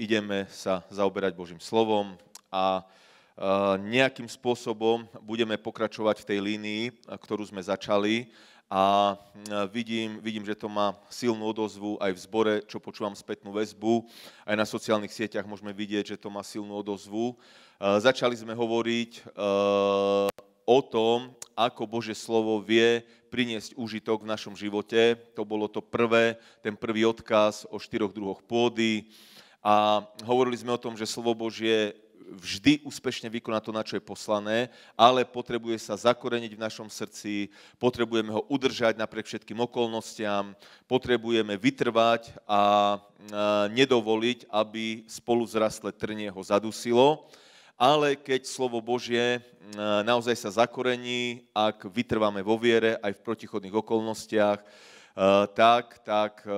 ideme sa zaoberať Božím slovom a e, nejakým spôsobom budeme pokračovať v tej línii, e, ktorú sme začali a e, vidím, vidím, že to má silnú odozvu aj v zbore, čo počúvam spätnú väzbu, aj na sociálnych sieťach môžeme vidieť, že to má silnú odozvu. Začali sme hovoriť o tom, ako Bože slovo vie priniesť úžitok v našom živote. To bolo to prvé, ten prvý odkaz o štyroch druhoch pôdy, a hovorili sme o tom, že slovo Božie vždy úspešne vykoná to, na čo je poslané, ale potrebuje sa zakoreniť v našom srdci, potrebujeme ho udržať napriek všetkým okolnostiam, potrebujeme vytrvať a nedovoliť, aby spolu zrastle trnie ho zadusilo. Ale keď slovo Božie naozaj sa zakorení, ak vytrváme vo viere aj v protichodných okolnostiach, Eh, tak, tak eh,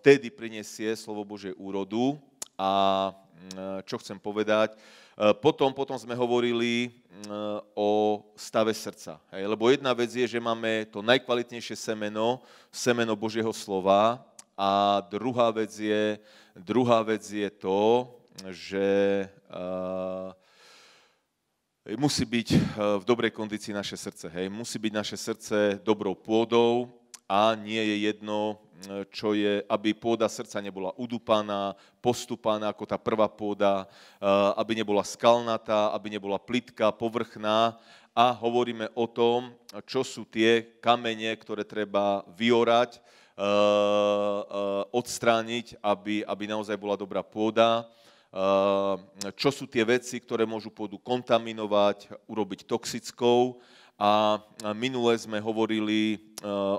vtedy prinesie slovo Bože úrodu. A mm, eh, čo chcem povedať, potom, potom sme hovorili mm, o stave srdca. Hej? Lebo jedna vec je, že máme to najkvalitnejšie semeno, semeno Božieho slova a druhá vec je, druhá vec je to, že uh, musí byť v dobrej kondícii naše srdce. Hej? Musí byť naše srdce dobrou pôdou a nie je jedno, mm, čo je, aby pôda srdca nebola udupaná, postupaná ako tá prvá pôda, eh, aby nebola skalnatá, aby nebola plitká, povrchná a hovoríme o tom, čo sú tie kamene, ktoré treba vyorať, eh, eh, odstrániť, aby, aby naozaj bola dobrá pôda, čo sú tie veci, ktoré môžu pôdu kontaminovať, urobiť toxickou, a minule sme hovorili e,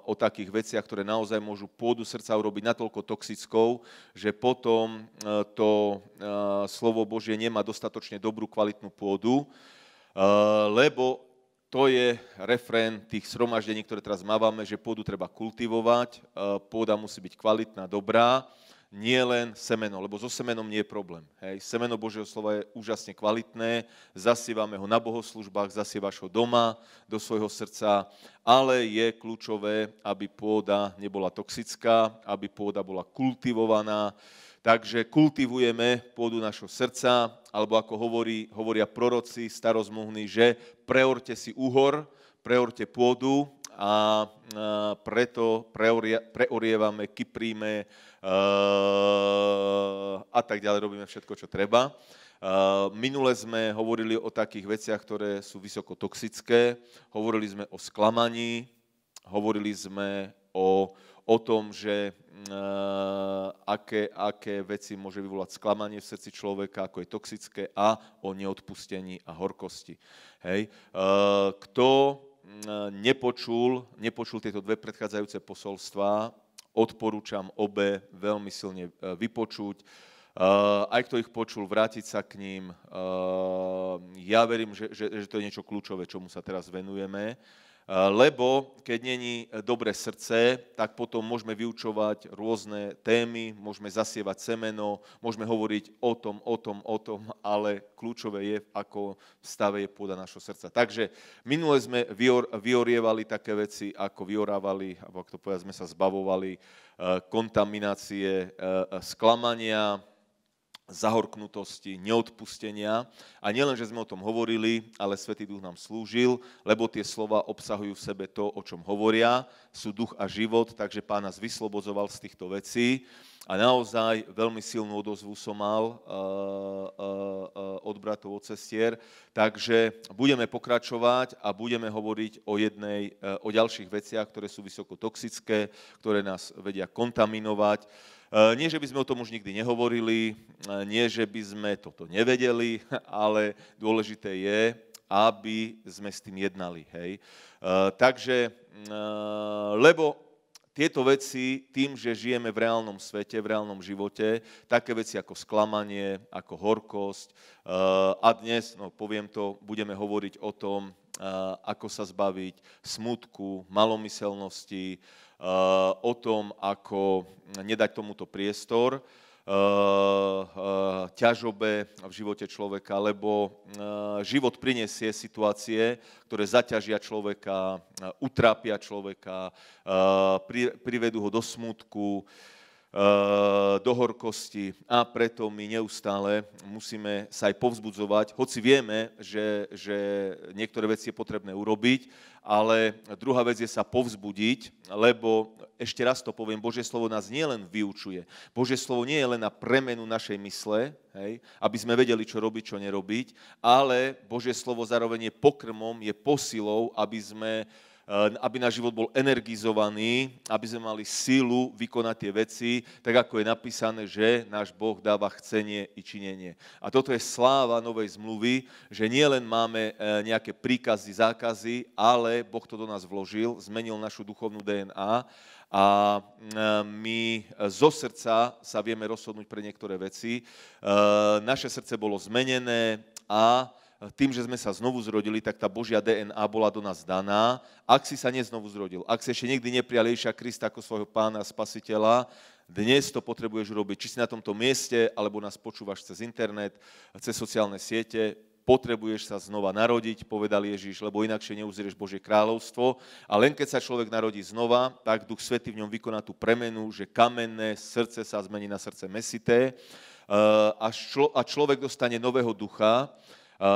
o takých veciach, ktoré naozaj môžu pôdu srdca urobiť natoľko toxickou, že potom e, to e, slovo Božie nemá dostatočne dobrú kvalitnú pôdu, lebo to je refrén tých sromaždení, ktoré teraz mávame, že pôdu treba kultivovať, pôda musí byť kvalitná, dobrá nie len semeno, lebo so semenom nie je problém. Hej. Semeno Božieho slova je úžasne kvalitné, zasievame ho na bohoslužbách, zasievaš ho doma, do svojho srdca, ale je kľúčové, aby pôda nebola toxická, aby pôda bola kultivovaná. Takže kultivujeme pôdu našho srdca, alebo ako hovorí, hovoria proroci starozmluvní, že preorte si úhor, preorte pôdu a preto preorievame, kypríme e, a tak ďalej, robíme všetko, čo treba. E, minule sme hovorili o takých veciach, ktoré sú vysoko toxické, hovorili sme o sklamaní, hovorili sme o, o tom, že uh, aké, aké veci môže vyvolať sklamanie v srdci človeka, ako je toxické a o neodpustení a horkosti. Hej. Uh, kto nepočul, nepočul tieto dve predchádzajúce posolstvá, odporúčam obe veľmi silne e, vypočuť. E, aj kto ich počul, vrátiť sa k ním. E, ja verím, že, že, že to je niečo kľúčové, čomu sa teraz venujeme lebo keď není dobré srdce, tak potom môžeme vyučovať rôzne témy, môžeme zasievať semeno, môžeme hovoriť o tom, o tom, o tom, ale kľúčové je, ako v stave je pôda našho srdca. Takže minule sme vyor, vyorievali také veci, ako vyorávali, alebo ako to povedať, sme sa zbavovali eh, kontaminácie eh, eh, sklamania, zahorknutosti, neodpustenia. A nielen, že sme o tom hovorili, ale Svetý Duch nám slúžil, lebo tie slova obsahujú v sebe to, o čom hovoria, sú duch a život, takže Pán nás vyslobozoval z týchto vecí. A naozaj veľmi silnú odozvu som mal eh, eh, eh, od bratov, od cestier. Takže budeme pokračovať a budeme hovoriť o, jednej, o ďalších veciach, ktoré sú vysoko toxické, ktoré nás vedia kontaminovať Eh, nie, že by sme o tom už nikdy nehovorili, eh, nie, že by sme toto nevedeli, ale dôležité je, aby sme s tým jednali. Hej. Eh, takže, lebo tieto veci, tým, že žijeme v reálnom svete, v reálnom živote, také veci ako sklamanie, ako horkosť a dnes, no poviem to, budeme hovoriť o tom, ako sa zbaviť smutku, malomyselnosti, Eh, o tom, ako nedať tomuto priestor, eh, eh, ťažobe v živote človeka, lebo život prinesie situácie, ktoré zaťažia človeka, utrápia človeka, privedú ho do smutku, E, do horkosti a preto my neustále musíme sa aj povzbudzovať, hoci vieme, že, že niektoré veci je potrebné urobiť, ale druhá vec je sa povzbudiť, lebo ešte raz to poviem, Božie slovo nás nielen vyučuje, Božie slovo nie je len na premenu našej mysle, hej, aby sme vedeli, čo robiť, čo nerobiť, ale Božie slovo zároveň je pokrmom, je posilou, aby sme Ehm, aby náš život bol energizovaný, aby sme mali silu vykonať tie veci, tak ako je napísané, že náš Boh dáva chcenie i činenie. A toto je sláva novej zmluvy, že nielen máme e, nejaké príkazy, zákazy, ale Boh to do nás vložil, zmenil našu duchovnú DNA a e, my e, zo srdca sa vieme rozhodnúť pre niektoré veci. Ehm, naše srdce bolo zmenené a tým, že sme sa znovu zrodili, tak tá Božia DNA bola do nás daná. Ak si sa neznovu zrodil, ak si ešte nikdy neprijal Ježiša Krista ako svojho pána a spasiteľa, dnes to potrebuješ urobiť, či si na tomto mieste, alebo nás počúvaš cez internet, cez sociálne siete, potrebuješ sa znova narodiť, povedal Ježiš, lebo inakšie neuzrieš Božie kráľovstvo. A len keď sa človek narodí znova, tak Duch Svety v ňom vykoná tú premenu, že kamenné srdce sa zmení na srdce mesité eh, a, a človek dostane nového ducha Eh,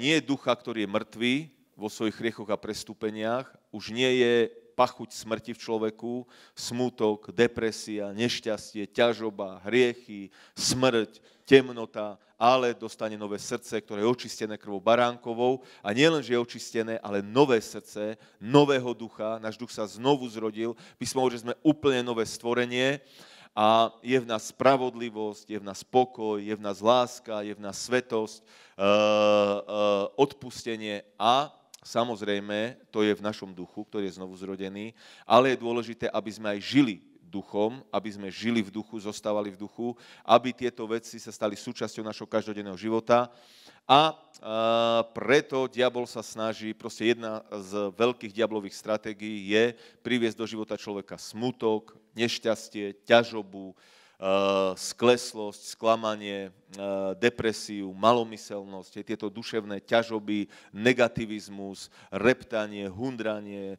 nie ducha, ktorý je mŕtvý vo svojich riechoch a prestúpeniach, už nie je pachuť smrti v človeku, smútok, depresia, nešťastie, ťažoba, hriechy, smrť, temnota, ale dostane nové srdce, ktoré je očistené krvou baránkovou a nielen, že je očistené, ale nové srdce, nového ducha, náš duch sa znovu zrodil, písmo, že sme úplne nové stvorenie a je v nás spravodlivosť, je v nás pokoj, je v nás láska, je v nás svetosť, eh, eh, odpustenie a samozrejme, to je v našom duchu, ktorý je znovu zrodený, ale je dôležité, aby sme aj žili duchom, aby sme žili v duchu, zostávali v duchu, aby tieto veci sa stali súčasťou našho každodenného života. A eh, preto diabol sa snaží, proste jedna z veľkých diablových stratégií je priviesť do života človeka smutok, nešťastie, ťažobu, eh, skleslosť, sklamanie, eh, depresiu, malomyselnosť, tieto duševné ťažoby, negativizmus, reptanie, hundranie, eh,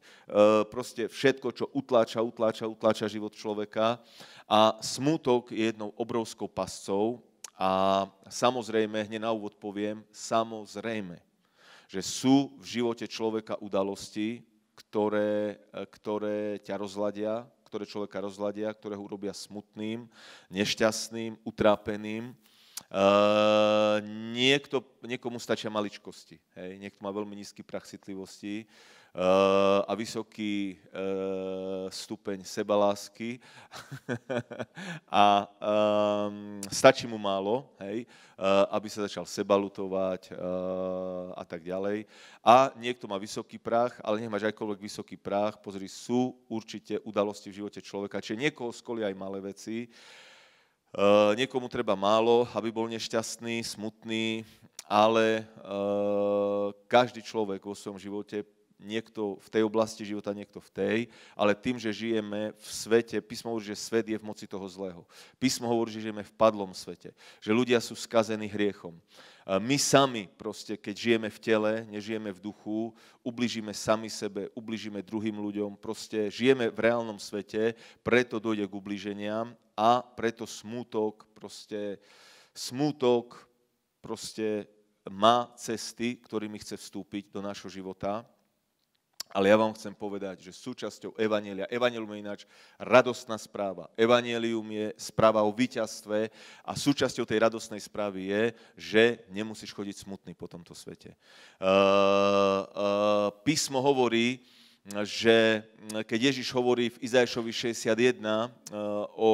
proste všetko, čo utláča, utláča, utláča život človeka. A smútok je jednou obrovskou pascou a samozrejme, hneď na úvod poviem, samozrejme, že sú v živote človeka udalosti, ktoré, ktoré ťa rozladia, ktoré človeka rozladia, ktoré ho urobia smutným, nešťastným, utrápeným. Uh, niekto, niekomu stačia maličkosti, hej? niekto má veľmi nízky prach citlivosti, Eh, a vysoký eh, stupeň sebalásky a ehm, stačí mu málo, hej, eh, aby sa začal sebalutovať a tak ďalej. A niekto má vysoký prach, ale nech máš ajkoľvek vysoký prach, pozri, sú určite udalosti v živote človeka, čiže niekoho skolí aj malé veci, Uh, niekomu treba málo, aby bol nešťastný, smutný, ale uh, každý človek vo svojom živote niekto v tej oblasti života, niekto v tej, ale tým, že žijeme v svete, písmo hovorí, že svet je v moci toho zlého. Písmo hovorí, že žijeme v padlom svete, že ľudia sú skazení hriechom. My sami proste, keď žijeme v tele, nežijeme v duchu, ubližíme sami sebe, ubližíme druhým ľuďom, proste žijeme v reálnom svete, preto dojde k ubliženiam a preto smútok, proste smútok proste má cesty, ktorými chce vstúpiť do nášho života ale ja vám chcem povedať, že súčasťou Evanielia, Evanielium je ináč radostná správa. Evanielium je správa o víťazstve a súčasťou tej radostnej správy je, že nemusíš chodiť smutný po tomto svete. Uh, uh, písmo hovorí, že mm, keď Ježiš hovorí v Izajšovi 61 eh, o, o,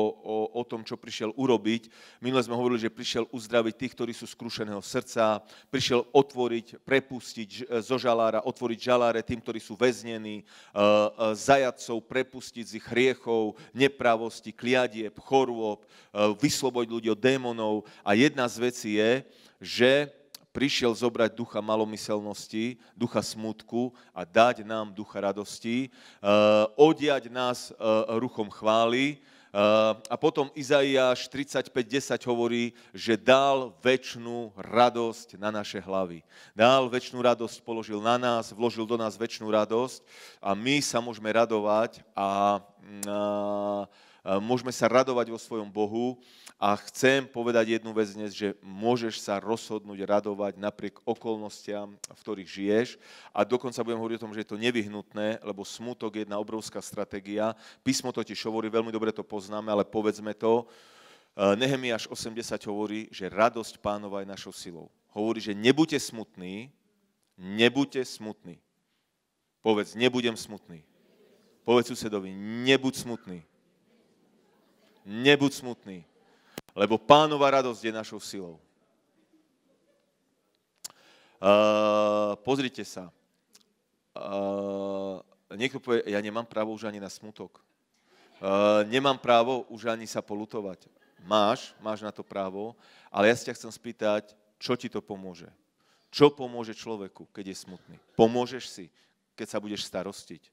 o tom, čo prišiel urobiť, minule sme hovorili, že prišiel uzdraviť tých, ktorí sú skrušeného srdca, prišiel otvoriť, prepustiť eh, zo žalára, otvoriť žaláre tým, ktorí sú väznení, eh, zajacov prepustiť z ich hriechov, nepravosti, kliadieb, chorôb, vyslobodiť ľudí od démonov. A jedna z vecí je, že prišiel zobrať ducha malomyselnosti, ducha smutku a dať nám ducha radosti, eh, odiať nás eh, ruchom chvály, eh, a potom Izaiáš 35.10 hovorí, že dal väčšinu radosť na naše hlavy. Dal väčšnú radosť, položil na nás, vložil do nás väčšinu radosť a my sa môžeme radovať a, mm, a môžeme sa radovať vo svojom Bohu a chcem povedať jednu vec dnes, že môžeš sa rozhodnúť radovať napriek okolnostiam, v ktorých žiješ a dokonca budem hovoriť o tom, že je to nevyhnutné, lebo smutok je jedna obrovská stratégia. Písmo totiž hovorí, veľmi dobre to poznáme, ale povedzme to, e, Nehemiáš 80 hovorí, že radosť pánova je našou silou. Hovorí, že nebuďte smutní, nebuďte smutní. Povedz, nebudem smutný. Povedz susedovi, nebuď smutný nebuď smutný, lebo pánova radosť je našou silou. Uh, pozrite sa. Uh, niekto povie, ja nemám právo už ani na smutok. Uh, nemám právo už ani sa polutovať. Máš, máš na to právo, ale ja sa ťa chcem spýtať, čo ti to pomôže? Čo pomôže človeku, keď je smutný? Pomôžeš si, keď sa budeš starostiť.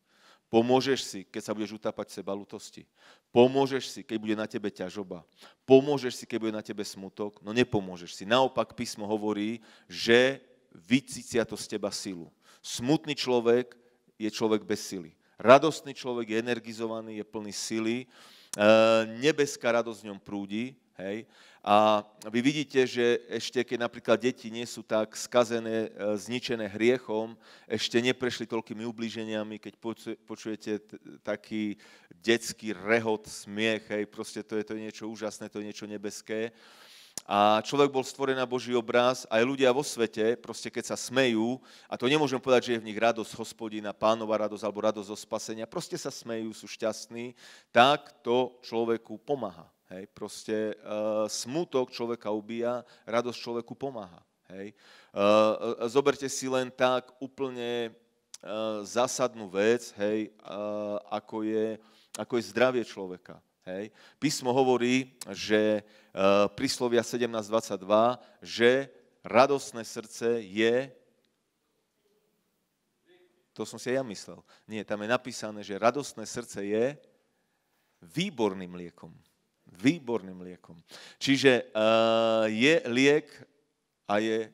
Pomôžeš si, keď sa budeš utápať v seba lutosti. Pomôžeš si, keď bude na tebe ťažoba. Pomôžeš si, keď bude na tebe smutok. No nepomôžeš si. Naopak písmo hovorí, že vycícia to z teba silu. Smutný človek je človek bez sily. Radostný človek je energizovaný, je plný sily. E, nebeská radosť v ňom prúdi. Hej. A vy vidíte, že ešte keď napríklad deti nie sú tak skazené, e, zničené hriechom, ešte neprešli toľkými ublíženiami, keď počujete taký detský rehot, smiech, hej, proste to je, to je niečo úžasné, to je niečo nebeské. A človek bol stvorený na Boží obraz, aj ľudia vo svete, proste keď sa smejú, a to nemôžem povedať, že je v nich radosť hospodina, pánova radosť alebo radosť zo spasenia, proste sa smejú, sú šťastní, tak to človeku pomáha. Hej, proste uh, smutok človeka ubíja, radosť človeku pomáha. Hej. Uh, zoberte si len tak úplne uh, zásadnú vec, hej, uh, ako, je, ako je zdravie človeka. Hej. Písmo hovorí, že uh, príslovia 17.22, že radosné srdce je to som si aj ja myslel. Nie, tam je napísané, že radostné srdce je výborným liekom. Výborným liekom. Čiže uh, je liek a je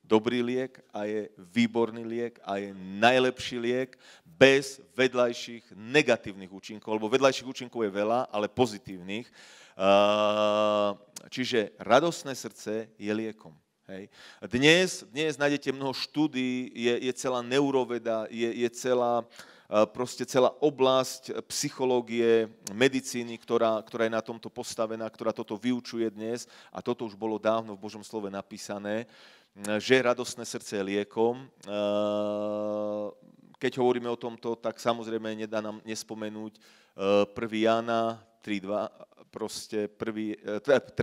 dobrý liek a je výborný liek a je najlepší liek bez vedľajších negatívnych účinkov, lebo vedľajších účinkov je veľa, ale pozitívnych. Uh, čiže radosné srdce je liekom. Hej. Dnes, dnes nájdete mnoho štúdí, je, je celá neuroveda, je, je celá, e, proste celá oblasť psychológie, medicíny, ktorá, ktorá je na tomto postavená, ktorá toto vyučuje dnes a toto už bolo dávno v Božom slove napísané, že radostné srdce je liekom. E, keď hovoríme o tomto, tak samozrejme nedá nám nespomenúť 1. Jana 3.2, proste 3,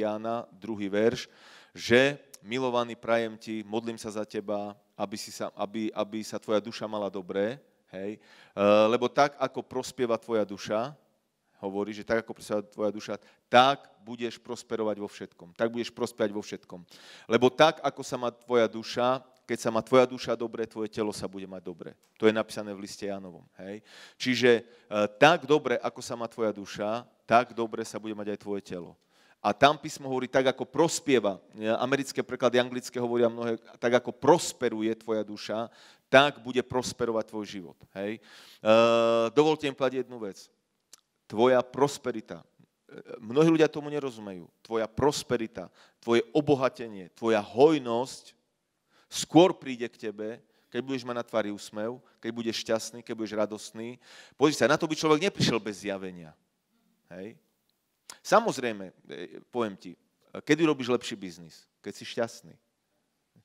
Jana, 2. verš, že milovaný, prajem ti, modlím sa za teba, aby, si sa, aby, aby sa tvoja duša mala dobré, hej? E, lebo tak, ako prospieva tvoja duša, hovorí, že tak, ako prospieva tvoja duša, tak budeš prosperovať vo všetkom. Tak budeš prosperovať vo všetkom. Lebo tak, ako sa má tvoja duša, keď sa má tvoja duša dobre, tvoje telo sa bude mať dobre. To je napísané v liste Janovom. Hej? Čiže e, tak dobre, ako sa má tvoja duša, tak dobre sa bude mať aj tvoje telo. A tam písmo hovorí tak, ako prospieva. Americké preklady anglické hovoria mnohé, tak ako prosperuje tvoja duša, tak bude prosperovať tvoj život. Hej? E, dovolte im povedať jednu vec. Tvoja prosperita. E, mnohí ľudia tomu nerozumejú. Tvoja prosperita, tvoje obohatenie, tvoja hojnosť skôr príde k tebe, keď budeš mať na tvári úsmev, keď budeš šťastný, keď budeš radostný. Pozri sa, na to by človek neprišiel bez zjavenia. Hej? Samozrejme, e, poviem ti, kedy robíš lepší biznis? Keď si šťastný.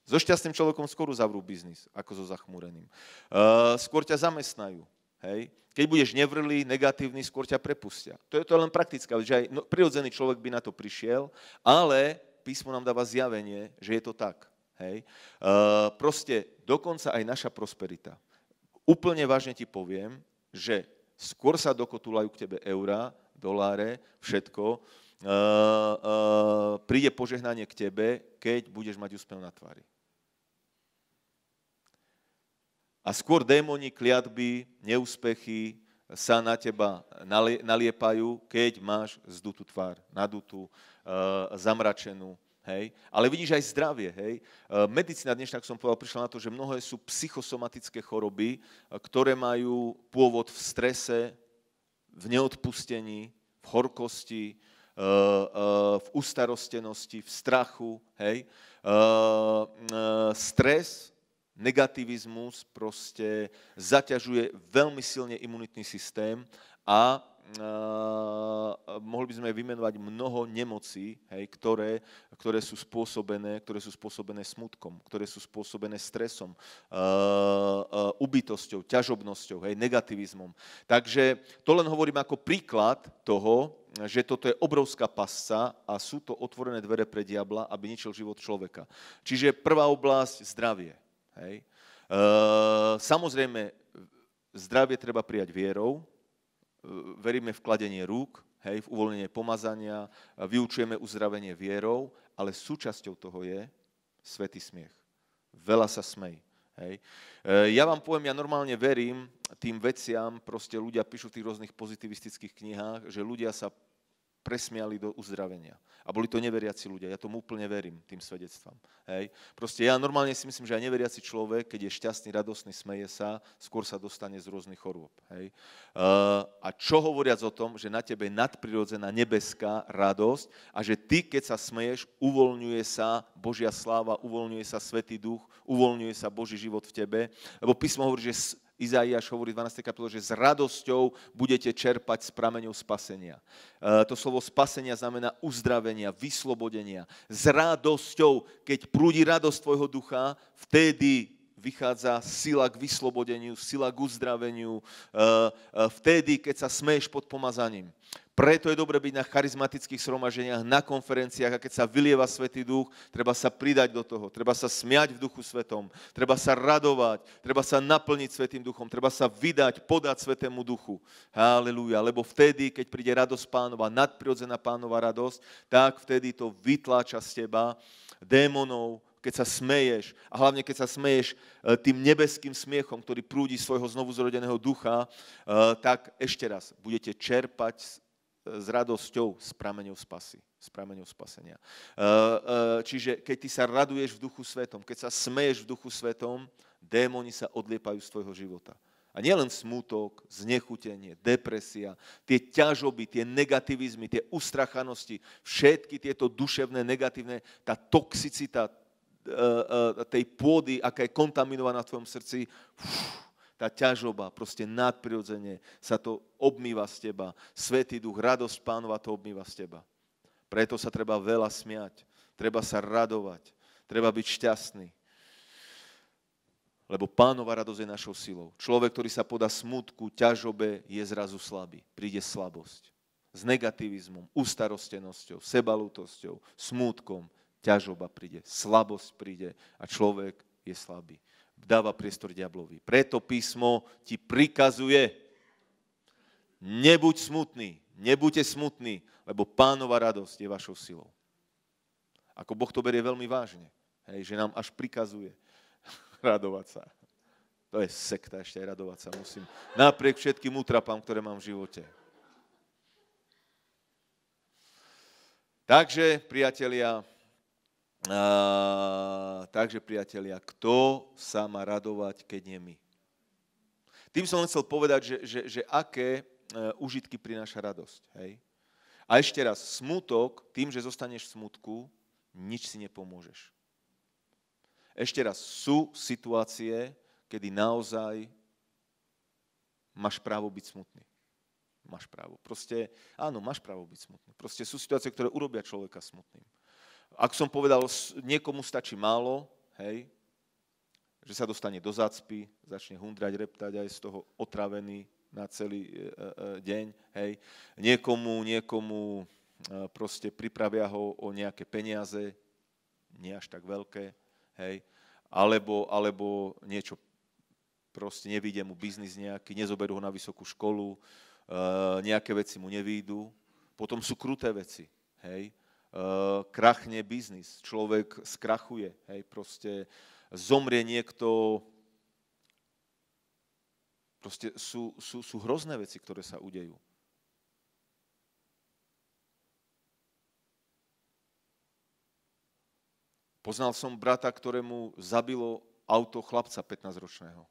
So šťastným človekom skôr zavrú biznis, ako so zachmúreným. Uh, skôr ťa zamestnajú. Hej? Keď budeš nevrlý, negatívny, skôr ťa prepustia. To je to len praktická, že aj no, prirodzený človek by na to prišiel, ale písmo nám dáva zjavenie, že je to tak. Hej? Uh, proste dokonca aj naša prosperita. Úplne vážne ti poviem, že skôr sa dokotulajú k tebe eurá, doláre, všetko, Uh, uh, príde požehnanie k tebe, keď budeš mať úspel na tvári. A skôr démoni, kliatby, neúspechy sa na teba naliepajú, keď máš zdutú tvár, nadutú, uh, eh, zamračenú. Hej? Ale vidíš aj zdravie. Hej? Medicína dnešná, ako som povedal, prišla na to, že mnohé sú psychosomatické choroby, ktoré majú pôvod v strese, v neodpustení, v horkosti, eh, eh, v ustarostenosti, v strachu, hej. Eh, stres, negativizmus proste zaťažuje veľmi silne imunitný systém a Eh, mohli by sme vymenovať mnoho nemocí, hej, ktoré, ktoré, sú spôsobené, ktoré sú spôsobené smutkom, ktoré sú spôsobené stresom, uh, uh, ubytosťou, ťažobnosťou, hej, negativizmom. Takže to len hovorím ako príklad toho, že toto je obrovská pasca a sú to otvorené dvere pre diabla, aby ničil život človeka. Čiže prvá oblasť zdravie. Hej. Uh, samozrejme, zdravie treba prijať vierou, veríme v kladenie rúk, hej, v uvoľnenie pomazania, vyučujeme uzdravenie vierou, ale súčasťou toho je svetý smiech. Veľa sa smej. Hej. E, ja vám poviem, ja normálne verím tým veciam, proste ľudia píšu v tých rôznych pozitivistických knihách, že ľudia sa presmiali do uzdravenia. A boli to neveriaci ľudia. Ja tomu úplne verím, tým svedectvám. Hej. Proste ja normálne si myslím, že aj neveriaci človek, keď je šťastný, radosný, smeje sa, skôr sa dostane z rôznych chorôb. Hej. Uh, a čo hovoriac o tom, že na tebe je nadprirodzená nebeská radosť a že ty, keď sa smeješ, uvoľňuje sa Božia sláva, uvoľňuje sa Svetý duch, uvoľňuje sa Boží život v tebe. Lebo písmo hovorí, že Izaiáš hovorí 12. kapitole, že s radosťou budete čerpať z prameňov spasenia. E, to slovo spasenia znamená uzdravenia, vyslobodenia. S radosťou, keď prúdi radosť tvojho ducha, vtedy vychádza sila k vyslobodeniu, sila k uzdraveniu, e, e, vtedy, keď sa smeješ pod pomazaním. Preto je dobre byť na charizmatických sromaženiach, na konferenciách a keď sa vylieva Svetý duch, treba sa pridať do toho, treba sa smiať v duchu svetom, treba sa radovať, treba sa naplniť Svetým duchom, treba sa vydať, podať Svetému duchu. Halelúja, lebo vtedy, keď príde radosť pánova, nadprirodzená pánova radosť, tak vtedy to vytláča z teba démonov, keď sa smeješ a hlavne keď sa smeješ e, tým nebeským smiechom, ktorý prúdi svojho znovuzrodeného ducha, e, tak ešte raz budete čerpať s radosťou s prameňou spasy, s prameňou spasenia. Eh, eh, čiže keď ty sa raduješ v duchu svetom, keď sa smeješ v duchu svetom, démoni sa odliepajú z tvojho života. A nielen smútok, znechutenie, depresia, tie ťažoby, tie negativizmy, tie ustrachanosti, všetky tieto duševné, negatívne, tá toxicita eh, tej pôdy, aká je kontaminovaná v tvojom srdci, uf, tá ťažoba, proste nadprirodzene sa to obmýva z teba. Svetý duch, radosť pánova to obmýva z teba. Preto sa treba veľa smiať, treba sa radovať, treba byť šťastný. Lebo pánova radosť je našou silou. Človek, ktorý sa podá smutku, ťažobe, je zrazu slabý. Príde slabosť. S negativizmom, ustarostenosťou, sebalútosťou, smútkom, ťažoba príde, slabosť príde a človek je slabý dáva priestor diablovi. Preto písmo ti prikazuje, nebuď smutný, nebuďte smutní, lebo pánova radosť je vašou silou. Ako Boh to berie veľmi vážne, hej, že nám až prikazuje radovať sa. To je sekta, ešte aj radovať sa musím. Napriek všetkým útrapám, ktoré mám v živote. Takže, priatelia, a, takže, priatelia, kto sa má radovať, keď nie my? Tým som len chcel povedať, že, že, že aké e, užitky prináša radosť. Hej? A ešte raz, smutok, tým, že zostaneš v smutku, nič si nepomôžeš. Ešte raz, sú situácie, kedy naozaj máš právo byť smutný. Máš právo. Proste, áno, máš právo byť smutný. Proste sú situácie, ktoré urobia človeka smutným. Ak som povedal, niekomu stačí málo, hej, že sa dostane do zacpy, začne hundrať, reptať aj z toho otravený na celý e, e, e, deň, hej. Niekomu, niekomu proste pripravia ho o nejaké peniaze, nie až tak veľké, hej, alebo, alebo niečo proste nevíde mu biznis nejaký, nezoberú ho na vysokú školu, nejaké veci mu nevídu. Potom sú kruté veci, hej. Eh, krachne biznis, človek skrachuje, hej, proste zomrie niekto, proste sú, sú, sú hrozné veci, ktoré sa udejú. Poznal som brata, ktorému zabilo auto chlapca 15-ročného.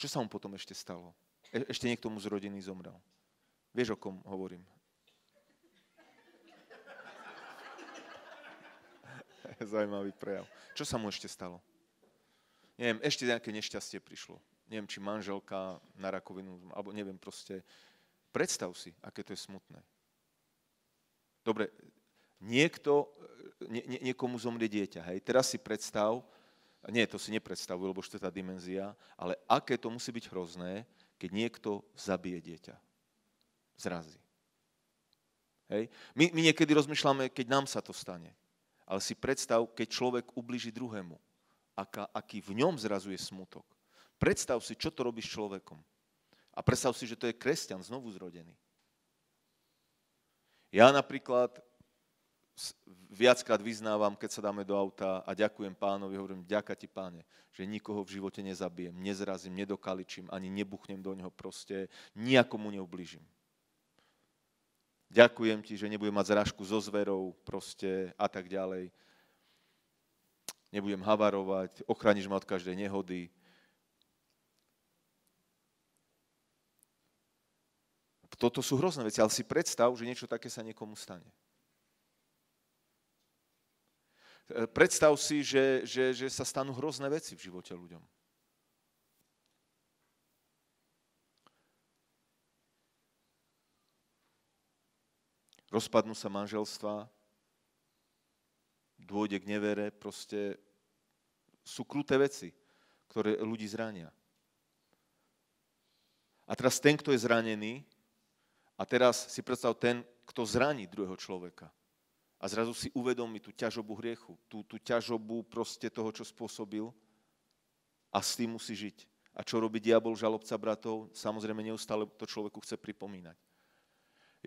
Čo sa mu potom ešte stalo? E- ešte niekto mu z rodiny zomrel. Vieš, o kom hovorím, zaujímavý prejav. Čo sa mu ešte stalo? Neviem, ešte nejaké nešťastie prišlo. Neviem, či manželka na rakovinu, alebo neviem proste. Predstav si, aké to je smutné. Dobre, niekto, nie, nie, niekomu zomrie dieťa, hej. Teraz si predstav, nie, to si nepredstavuj, lebo už je to tá dimenzia, ale aké to musí byť hrozné, keď niekto zabije dieťa. Zrazí. Hej? My, my niekedy rozmýšľame, keď nám sa to stane. Ale si predstav, keď človek ubliží druhému, aká, aký v ňom zrazuje smutok. Predstav si, čo to robíš človekom. A predstav si, že to je kresťan znovu zrodený. Ja napríklad viackrát vyznávam, keď sa dáme do auta a ďakujem pánovi, hovorím, ďaká ti páne, že nikoho v živote nezabijem, nezrazím, nedokaličím, ani nebuchnem do neho proste, nikomu neubližím. Ďakujem ti, že nebudem mať zrážku so zverou proste a tak ďalej. Nebudem havarovať, ochrániš ma od každej nehody. Toto sú hrozné veci, ale si predstav, že niečo také sa niekomu stane. Predstav si, že, že, že sa stanú hrozné veci v živote ľuďom. rozpadnú sa manželstva, dôjde k nevere, proste sú kruté veci, ktoré ľudí zrania. A teraz ten, kto je zranený, a teraz si predstav ten, kto zraní druhého človeka. A zrazu si uvedomí tú ťažobu hriechu, tú, tú ťažobu proste toho, čo spôsobil a s tým musí žiť. A čo robí diabol, žalobca bratov? Samozrejme, neustále to človeku chce pripomínať.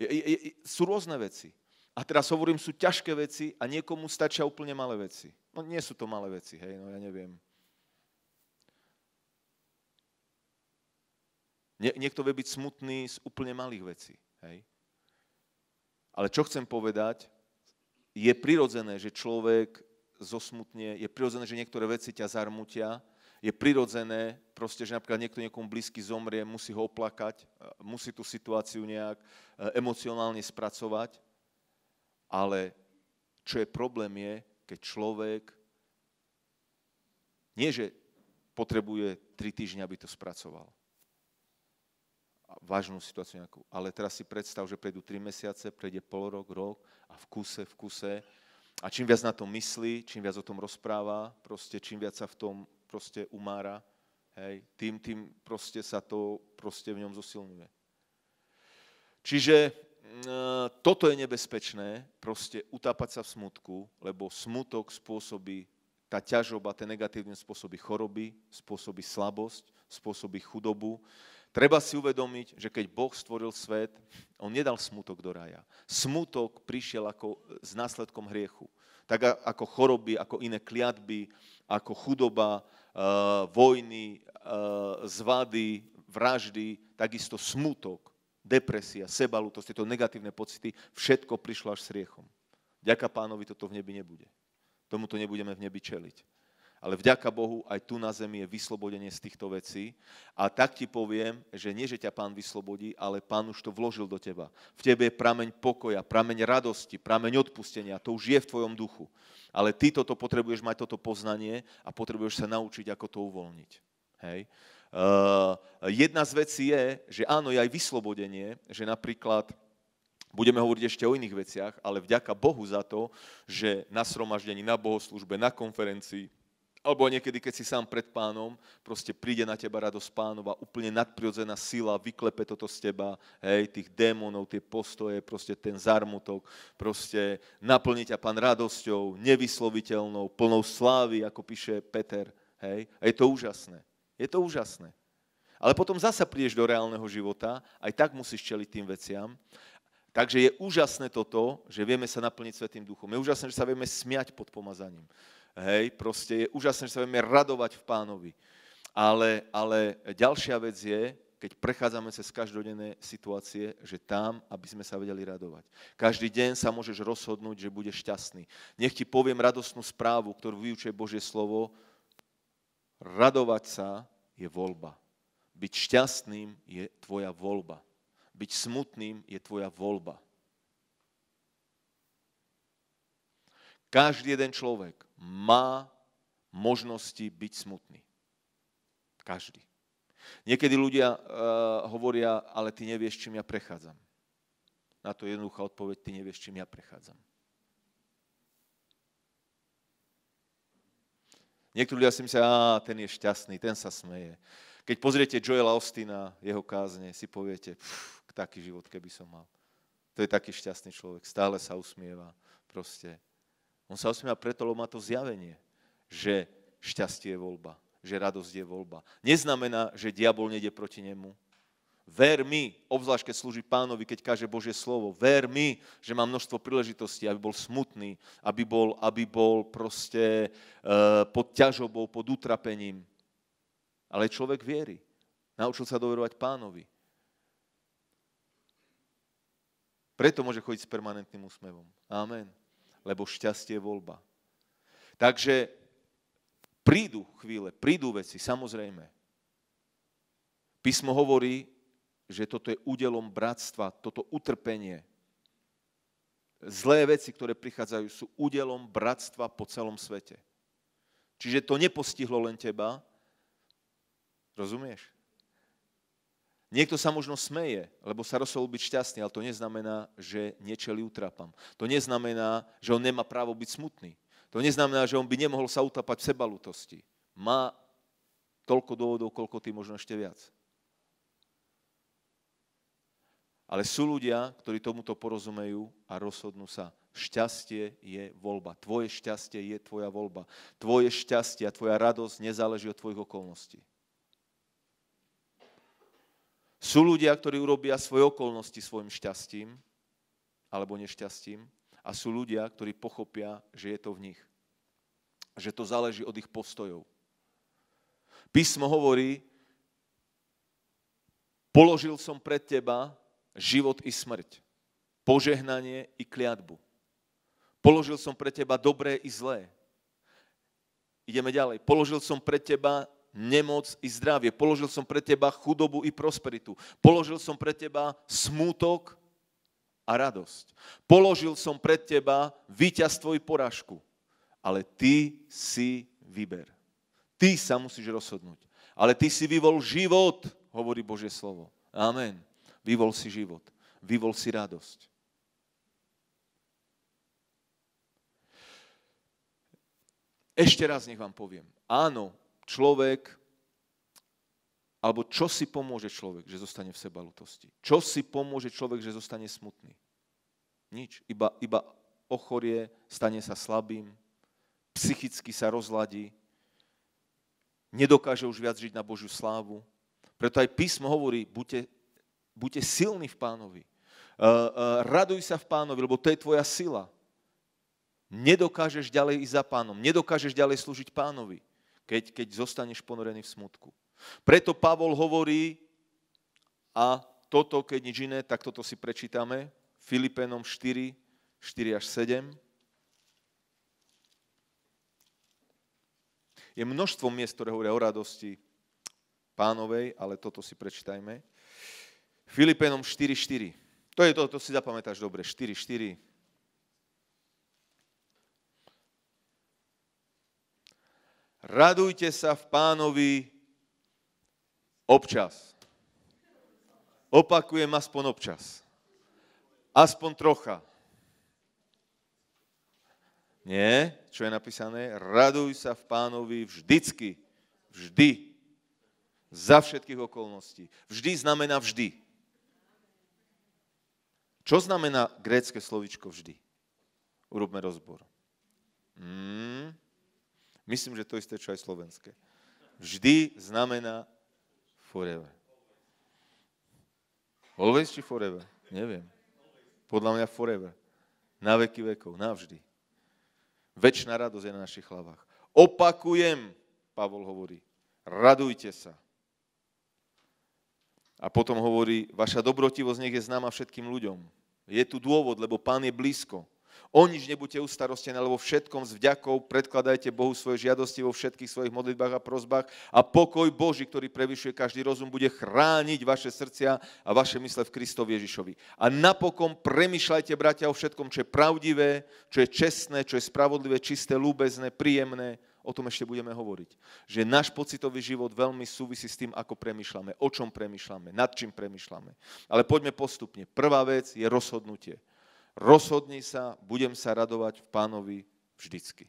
Je, je, sú rôzne veci. A teraz hovorím, sú ťažké veci a niekomu stačia úplne malé veci. No nie sú to malé veci, hej, no ja neviem. Nie, niekto vie byť smutný z úplne malých vecí, hej. Ale čo chcem povedať, je prirodzené, že človek zosmutne, je prirodzené, že niektoré veci ťa zarmutia, je prirodzené, proste, že napríklad niekto niekomu blízky zomrie, musí ho oplakať, e, musí tú situáciu nejak e, emocionálne spracovať, ale čo je problém je, keď človek nie, že potrebuje tri týždňa, aby to spracoval. Vážnu situáciu nejakú. Ale teraz si predstav, že prejdú tri mesiace, prejde pol rok, rok a v kuse, v kuse. A čím viac na to myslí, čím viac o tom rozpráva, proste čím viac sa v tom proste umára, hej, tým, tým proste sa to proste v ňom zosilňuje. Čiže toto je nebezpečné, proste utápať sa v smutku, lebo smutok spôsobí, tá ťažoba, ten negatívny spôsobí choroby, spôsobí slabosť, spôsobí chudobu. Treba si uvedomiť, že keď Boh stvoril svet, on nedal smutok do raja. Smutok prišiel ako s následkom hriechu. Tak ako choroby, ako iné kliatby, ako chudoba, Eh, vojny, eh, zvady, vraždy, takisto smutok, depresia, sebalútosť, tieto negatívne pocity, všetko prišlo až s riechom. Ďaká pánovi, toto v nebi nebude. Tomuto nebudeme v nebi čeliť ale vďaka Bohu aj tu na zemi je vyslobodenie z týchto vecí. A tak ti poviem, že nie, že ťa pán vyslobodí, ale pán už to vložil do teba. V tebe je prameň pokoja, prameň radosti, prameň odpustenia. To už je v tvojom duchu. Ale ty toto potrebuješ mať, toto poznanie a potrebuješ sa naučiť, ako to uvoľniť. Hej? Uh, jedna z vecí je, že áno, je aj vyslobodenie, že napríklad Budeme hovoriť ešte o iných veciach, ale vďaka Bohu za to, že na sromaždení, na bohoslužbe, na konferencii, alebo niekedy, keď si sám pred pánom, proste príde na teba radosť pánova, úplne nadprirodzená sila, vyklepe toto z teba, hej, tých démonov, tie postoje, proste ten zarmutok, proste naplní ťa pán radosťou, nevysloviteľnou, plnou slávy, ako píše Peter, hej. A je to úžasné. Je to úžasné. Ale potom zasa prídeš do reálneho života, aj tak musíš čeliť tým veciam. Takže je úžasné toto, že vieme sa naplniť Svetým duchom. Je úžasné, že sa vieme smiať pod pomazaním. Hej, proste je úžasné, že sa vieme radovať v pánovi. Ale, ale ďalšia vec je, keď prechádzame cez každodenné situácie, že tam, aby sme sa vedeli radovať. Každý deň sa môžeš rozhodnúť, že budeš šťastný. Nech ti poviem radostnú správu, ktorú vyučuje Božie slovo. Radovať sa je voľba. Byť šťastným je tvoja voľba. Byť smutným je tvoja voľba. Každý jeden človek má možnosti byť smutný. Každý. Niekedy ľudia uh, hovoria, ale ty nevieš, čím ja prechádzam. Na to jednoduchá odpoveď, ty nevieš, čím ja prechádzam. Niektorí ľudia si myslia, a ten je šťastný, ten sa smeje. Keď pozriete Joela ostina, jeho kázne, si poviete, pff, taký život, keby som mal. To je taký šťastný človek, stále sa usmieva, proste on sa osmieva preto, lebo má to zjavenie, že šťastie je voľba, že radosť je voľba. Neznamená, že diabol nejde proti nemu. Ver mi, obzvlášť keď slúži pánovi, keď káže Božie slovo, ver mi, že má množstvo príležitostí, aby bol smutný, aby bol, aby bol proste e, pod ťažobou, pod utrapením. Ale človek vierí. Naučil sa doverovať pánovi. Preto môže chodiť s permanentným úsmevom. Amen lebo šťastie je voľba. Takže prídu chvíle, prídu veci, samozrejme. Písmo hovorí, že toto je údelom bratstva, toto utrpenie. Zlé veci, ktoré prichádzajú, sú údelom bratstva po celom svete. Čiže to nepostihlo len teba. Rozumieš? Niekto sa možno smeje, lebo sa rozhodol byť šťastný, ale to neznamená, že nečeli utrapám. To neznamená, že on nemá právo byť smutný. To neznamená, že on by nemohol sa utapať v sebalutosti. Má toľko dôvodov, koľko ty, možno ešte viac. Ale sú ľudia, ktorí tomuto porozumejú a rozhodnú sa. Šťastie je voľba. Tvoje šťastie je tvoja voľba. Tvoje šťastie a tvoja radosť nezáleží od tvojich okolností. Sú ľudia, ktorí urobia svoje okolnosti svojim šťastím alebo nešťastím a sú ľudia, ktorí pochopia, že je to v nich. Že to záleží od ich postojov. Písmo hovorí, položil som pred teba život i smrť, požehnanie i kliatbu. Položil som pre teba dobré i zlé. Ideme ďalej. Položil som pre teba nemoc i zdravie. Položil som pre teba chudobu i prosperitu. Položil som pre teba smútok a radosť. Položil som pre teba víťazstvo i poražku. Ale ty si vyber. Ty sa musíš rozhodnúť. Ale ty si vyvol život, hovorí Božie slovo. Amen. Vyvol si život. Vyvol si radosť. Ešte raz nech vám poviem. Áno, človek, alebo čo si pomôže človek, že zostane v sebalutosti? Čo si pomôže človek, že zostane smutný? Nič. Iba, iba ochorie, stane sa slabým, psychicky sa rozladí, nedokáže už viac žiť na Božiu slávu. Preto aj písmo hovorí, buďte, buďte silní v pánovi. Uh, uh, raduj sa v pánovi, lebo to je tvoja sila. Nedokážeš ďalej ísť za pánom, nedokážeš ďalej slúžiť pánovi keď, keď zostaneš ponorený v smutku. Preto Pavol hovorí, a toto, keď nič iné, tak toto si prečítame, Filipenom 4, 4 až 7. Je množstvo miest, ktoré hovoria o radosti pánovej, ale toto si prečítajme. Filipenom 4, 4. To je to, to si zapamätáš dobre, 4, 4. radujte sa v pánovi občas. Opakujem aspoň občas. Aspoň trocha. Nie, čo je napísané? Raduj sa v pánovi vždycky. Vždy. Za všetkých okolností. Vždy znamená vždy. Čo znamená grécke slovičko vždy? Urobme rozbor. Hmm? Myslím, že to isté, čo aj slovenské. Vždy znamená forever. Always či forever? Neviem. Podľa mňa forever. Na veky vekov, navždy. Večná radosť je na našich hlavách. Opakujem, Pavol hovorí, radujte sa. A potom hovorí, vaša dobrotivosť nech je známa všetkým ľuďom. Je tu dôvod, lebo pán je blízko. O nič nebuďte ustarostené, lebo všetkom s vďakou predkladajte Bohu svoje žiadosti vo všetkých svojich modlitbách a prozbách a pokoj Boží, ktorý prevyšuje každý rozum, bude chrániť vaše srdcia a vaše mysle v Kristovi Ježišovi. A napokon premyšľajte, bratia, o všetkom, čo je pravdivé, čo je čestné, čo je spravodlivé, čisté, lúbezné, príjemné, O tom ešte budeme hovoriť. Že náš pocitový život veľmi súvisí s tým, ako premyšľame, o čom premyšľame, nad čím premyšľame. Ale poďme postupne. Prvá vec je rozhodnutie. Rozhodni sa, budem sa radovať v pánovi vždycky.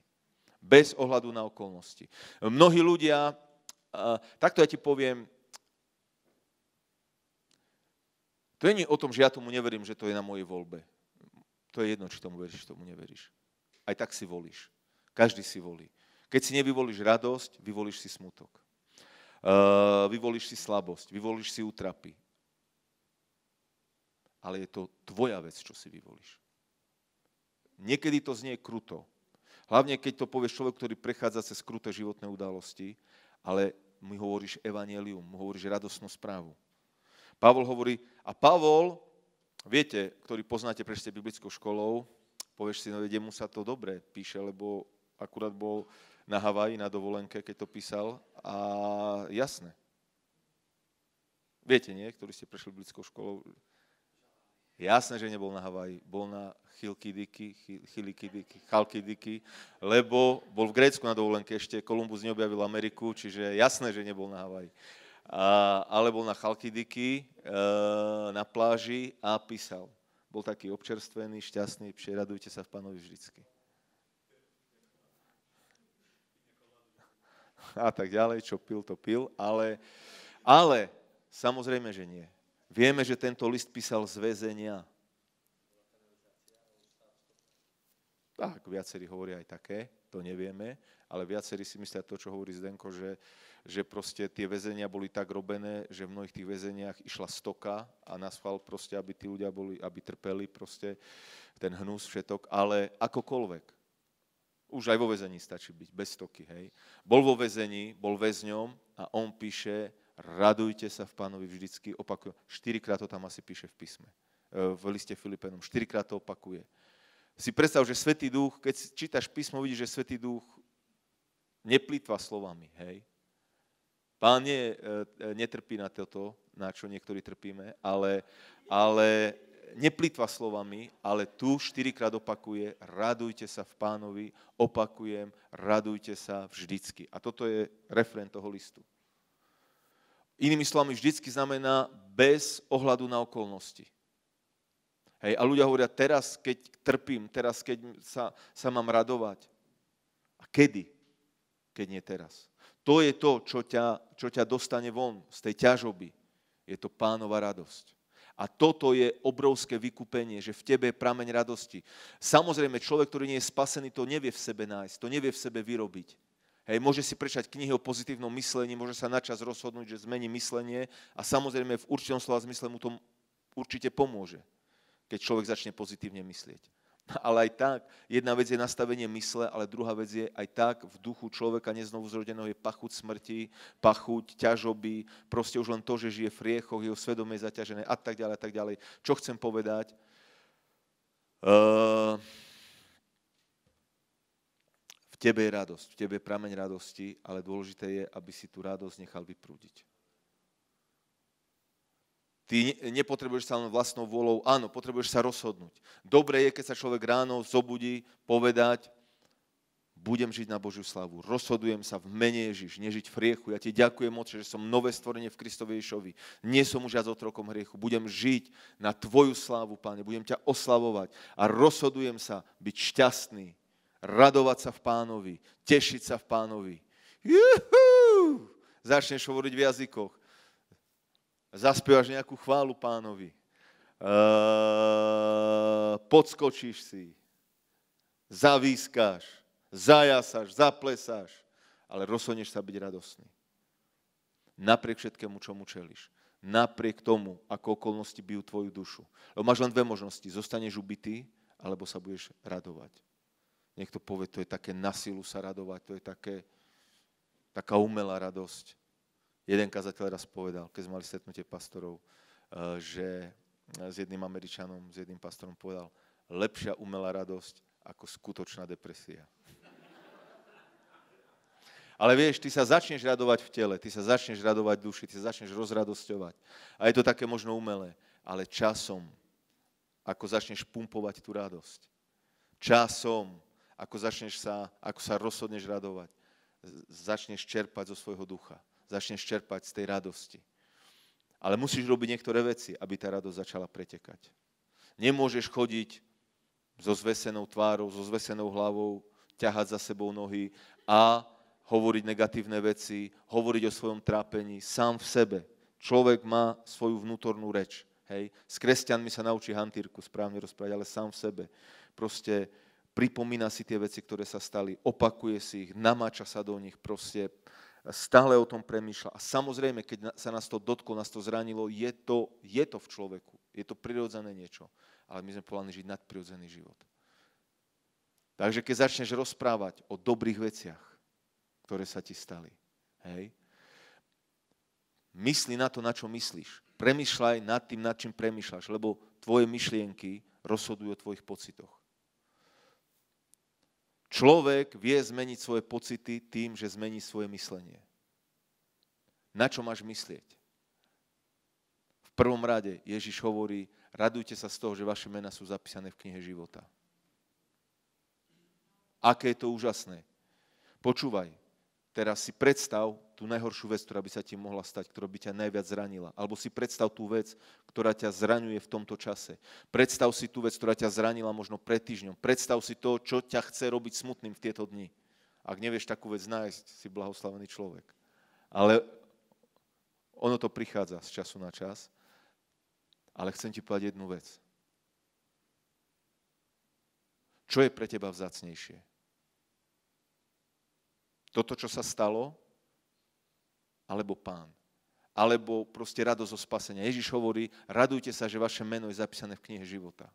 Bez ohľadu na okolnosti. Mnohí ľudia, takto ja ti poviem, to nie je o tom, že ja tomu neverím, že to je na mojej voľbe. To je jedno, či tomu veríš, či tomu neveríš. Aj tak si volíš. Každý si volí. Keď si nevyvolíš radosť, vyvolíš si smutok. Uh, vyvolíš si slabosť, vyvolíš si útrapy, ale je to tvoja vec, čo si vyvolíš. Niekedy to znie kruto. Hlavne, keď to povieš človek, ktorý prechádza cez kruté životné udalosti, ale mu hovoríš evanelium, mu hovoríš radosnú správu. Pavol hovorí, a Pavol, viete, ktorý poznáte, prečte biblickou školou, povieš si, no mu sa to dobre píše, lebo akurát bol na Havaji na dovolenke, keď to písal a jasné. Viete, nie, ktorí ste prešli biblickou školou, Jasné, že nebol na Havaji, bol na Chilkidiki, Chilikidiki, Chalkidiki, lebo bol v Grécku na dovolenke ešte, Kolumbus neobjavil Ameriku, čiže jasné, že nebol na Havaji. ale bol na Chalkidiki, e, na pláži a písal. Bol taký občerstvený, šťastný, preradujte sa v pánovi vždycky. A tak ďalej, čo pil, to pil, ale, ale samozrejme, že nie. Vieme, že tento list písal z väzenia. Tak, viacerí hovoria aj také, to nevieme, ale viacerí si myslia to, čo hovorí Zdenko, že, že proste tie väzenia boli tak robené, že v mnohých tých väzeniach išla stoka a naschval proste, aby tí ľudia boli, aby trpeli proste ten hnus všetok, ale akokoľvek. Už aj vo väzení stačí byť, bez stoky, hej. Bol vo väzení, bol väzňom a on píše radujte sa v pánovi vždycky, opakujem, štyrikrát to tam asi píše v písme, e, v liste Filipenom, štyrikrát to opakuje. Si predstav, že Svetý Duch, keď čítaš písmo, vidíš, že Svetý Duch neplýtva slovami, hej. Pán nie, e, e, netrpí na toto, na čo niektorí trpíme, ale, ale neplýtva slovami, ale tu štyrikrát opakuje, radujte sa v pánovi, opakujem, radujte sa vždycky. A toto je referent toho listu inými slovami vždycky znamená bez ohľadu na okolnosti. Hej, a ľudia hovoria, teraz keď trpím, teraz keď sa, sa mám radovať. A kedy, keď nie teraz? To je to, čo ťa, čo ťa dostane von z tej ťažoby. Je to pánova radosť. A toto je obrovské vykúpenie, že v tebe je prameň radosti. Samozrejme, človek, ktorý nie je spasený, to nevie v sebe nájsť, to nevie v sebe vyrobiť. Hej, môže si prečať knihy o pozitívnom myslení, môže sa načas rozhodnúť, že zmení myslenie a samozrejme v určitom slova zmysle mu to určite pomôže, keď človek začne pozitívne myslieť. Ale aj tak, jedna vec je nastavenie mysle, ale druhá vec je aj tak v duchu človeka zrodeného je pachuť smrti, pachuť ťažoby, proste už len to, že žije v riechoch, jeho svedomie je zaťažené a tak ďalej a tak ďalej. Čo chcem povedať? Uh tebe je radosť, v tebe je prameň radosti, ale dôležité je, aby si tú radosť nechal vyprúdiť. Ty nepotrebuješ sa len vlastnou vôľou, áno, potrebuješ sa rozhodnúť. Dobre je, keď sa človek ráno zobudí, povedať, budem žiť na Božiu slavu, rozhodujem sa v mene Ježiš, nežiť v hriechu. Ja ti ďakujem moc, že som nové stvorenie v Kristovi Ježišovi. Nie som už ja s otrokom hriechu, budem žiť na Tvoju slávu, Pane, budem ťa oslavovať a rozhodujem sa byť šťastný radovať sa v pánovi, tešiť sa v pánovi. Juhu! Začneš hovoriť v jazykoch. Zaspievaš nejakú chválu pánovi. Eee, podskočíš si. Zavískáš. Zajasaš, zaplesáš. Ale rozhodneš sa byť radosný. Napriek všetkému, čomu čeliš. Napriek tomu, ako okolnosti bijú tvoju dušu. Lebo máš len dve možnosti. Zostaneš ubitý, alebo sa budeš radovať. Niekto povie, to je také nasilu sa radovať, to je také, taká umelá radosť. Jeden kazateľ raz povedal, keď sme mali stretnutie pastorov, eh, že eh, s jedným Američanom, s jedným pastorom povedal, lepšia umelá radosť ako skutočná depresia. Ale vieš, ty sa začneš radovať v tele, ty sa začneš radovať v duši, ty sa začneš rozradosťovať. A je to také možno umelé, ale časom, ako začneš pumpovať tú radosť, časom ako začneš sa, ako sa rozhodneš radovať. Začneš čerpať zo svojho ducha. Začneš čerpať z tej radosti. Ale musíš robiť niektoré veci, aby tá radosť začala pretekať. Nemôžeš chodiť so zvesenou tvárou, so zvesenou hlavou, ťahať za sebou nohy a hovoriť negatívne veci, hovoriť o svojom trápení sám v sebe. Človek má svoju vnútornú reč. Hej. S kresťanmi sa naučí hantýrku správne rozprávať, ale sám v sebe. Proste pripomína si tie veci, ktoré sa stali, opakuje si ich, namáča sa do nich, proste stále o tom premýšľa. A samozrejme, keď sa nás to dotklo, nás to zranilo, je to, je to v človeku. Je to prirodzené niečo. Ale my sme povolaní žiť nadprirodzený život. Takže keď začneš rozprávať o dobrých veciach, ktoré sa ti stali, hej, mysli na to, na čo myslíš. Premýšľaj nad tým, nad čím premýšľaš, lebo tvoje myšlienky rozhodujú o tvojich pocitoch. Človek vie zmeniť svoje pocity tým, že zmení svoje myslenie. Na čo máš myslieť? V prvom rade Ježiš hovorí, radujte sa z toho, že vaše mená sú zapísané v knihe života. Aké je to úžasné. Počúvaj, teraz si predstav, tú najhoršiu vec, ktorá by sa ti mohla stať, ktorá by ťa najviac zranila. Alebo si predstav tú vec, ktorá ťa zraňuje v tomto čase. Predstav si tú vec, ktorá ťa zranila možno pred týždňom. Predstav si to, čo ťa chce robiť smutným v tieto dni. Ak nevieš takú vec nájsť, si blahoslavený človek. Ale ono to prichádza z času na čas. Ale chcem ti povedať jednu vec. Čo je pre teba vzácnejšie? Toto, čo sa stalo, alebo pán. Alebo proste radosť zo spasenia. Ježiš hovorí, radujte sa, že vaše meno je zapísané v knihe života.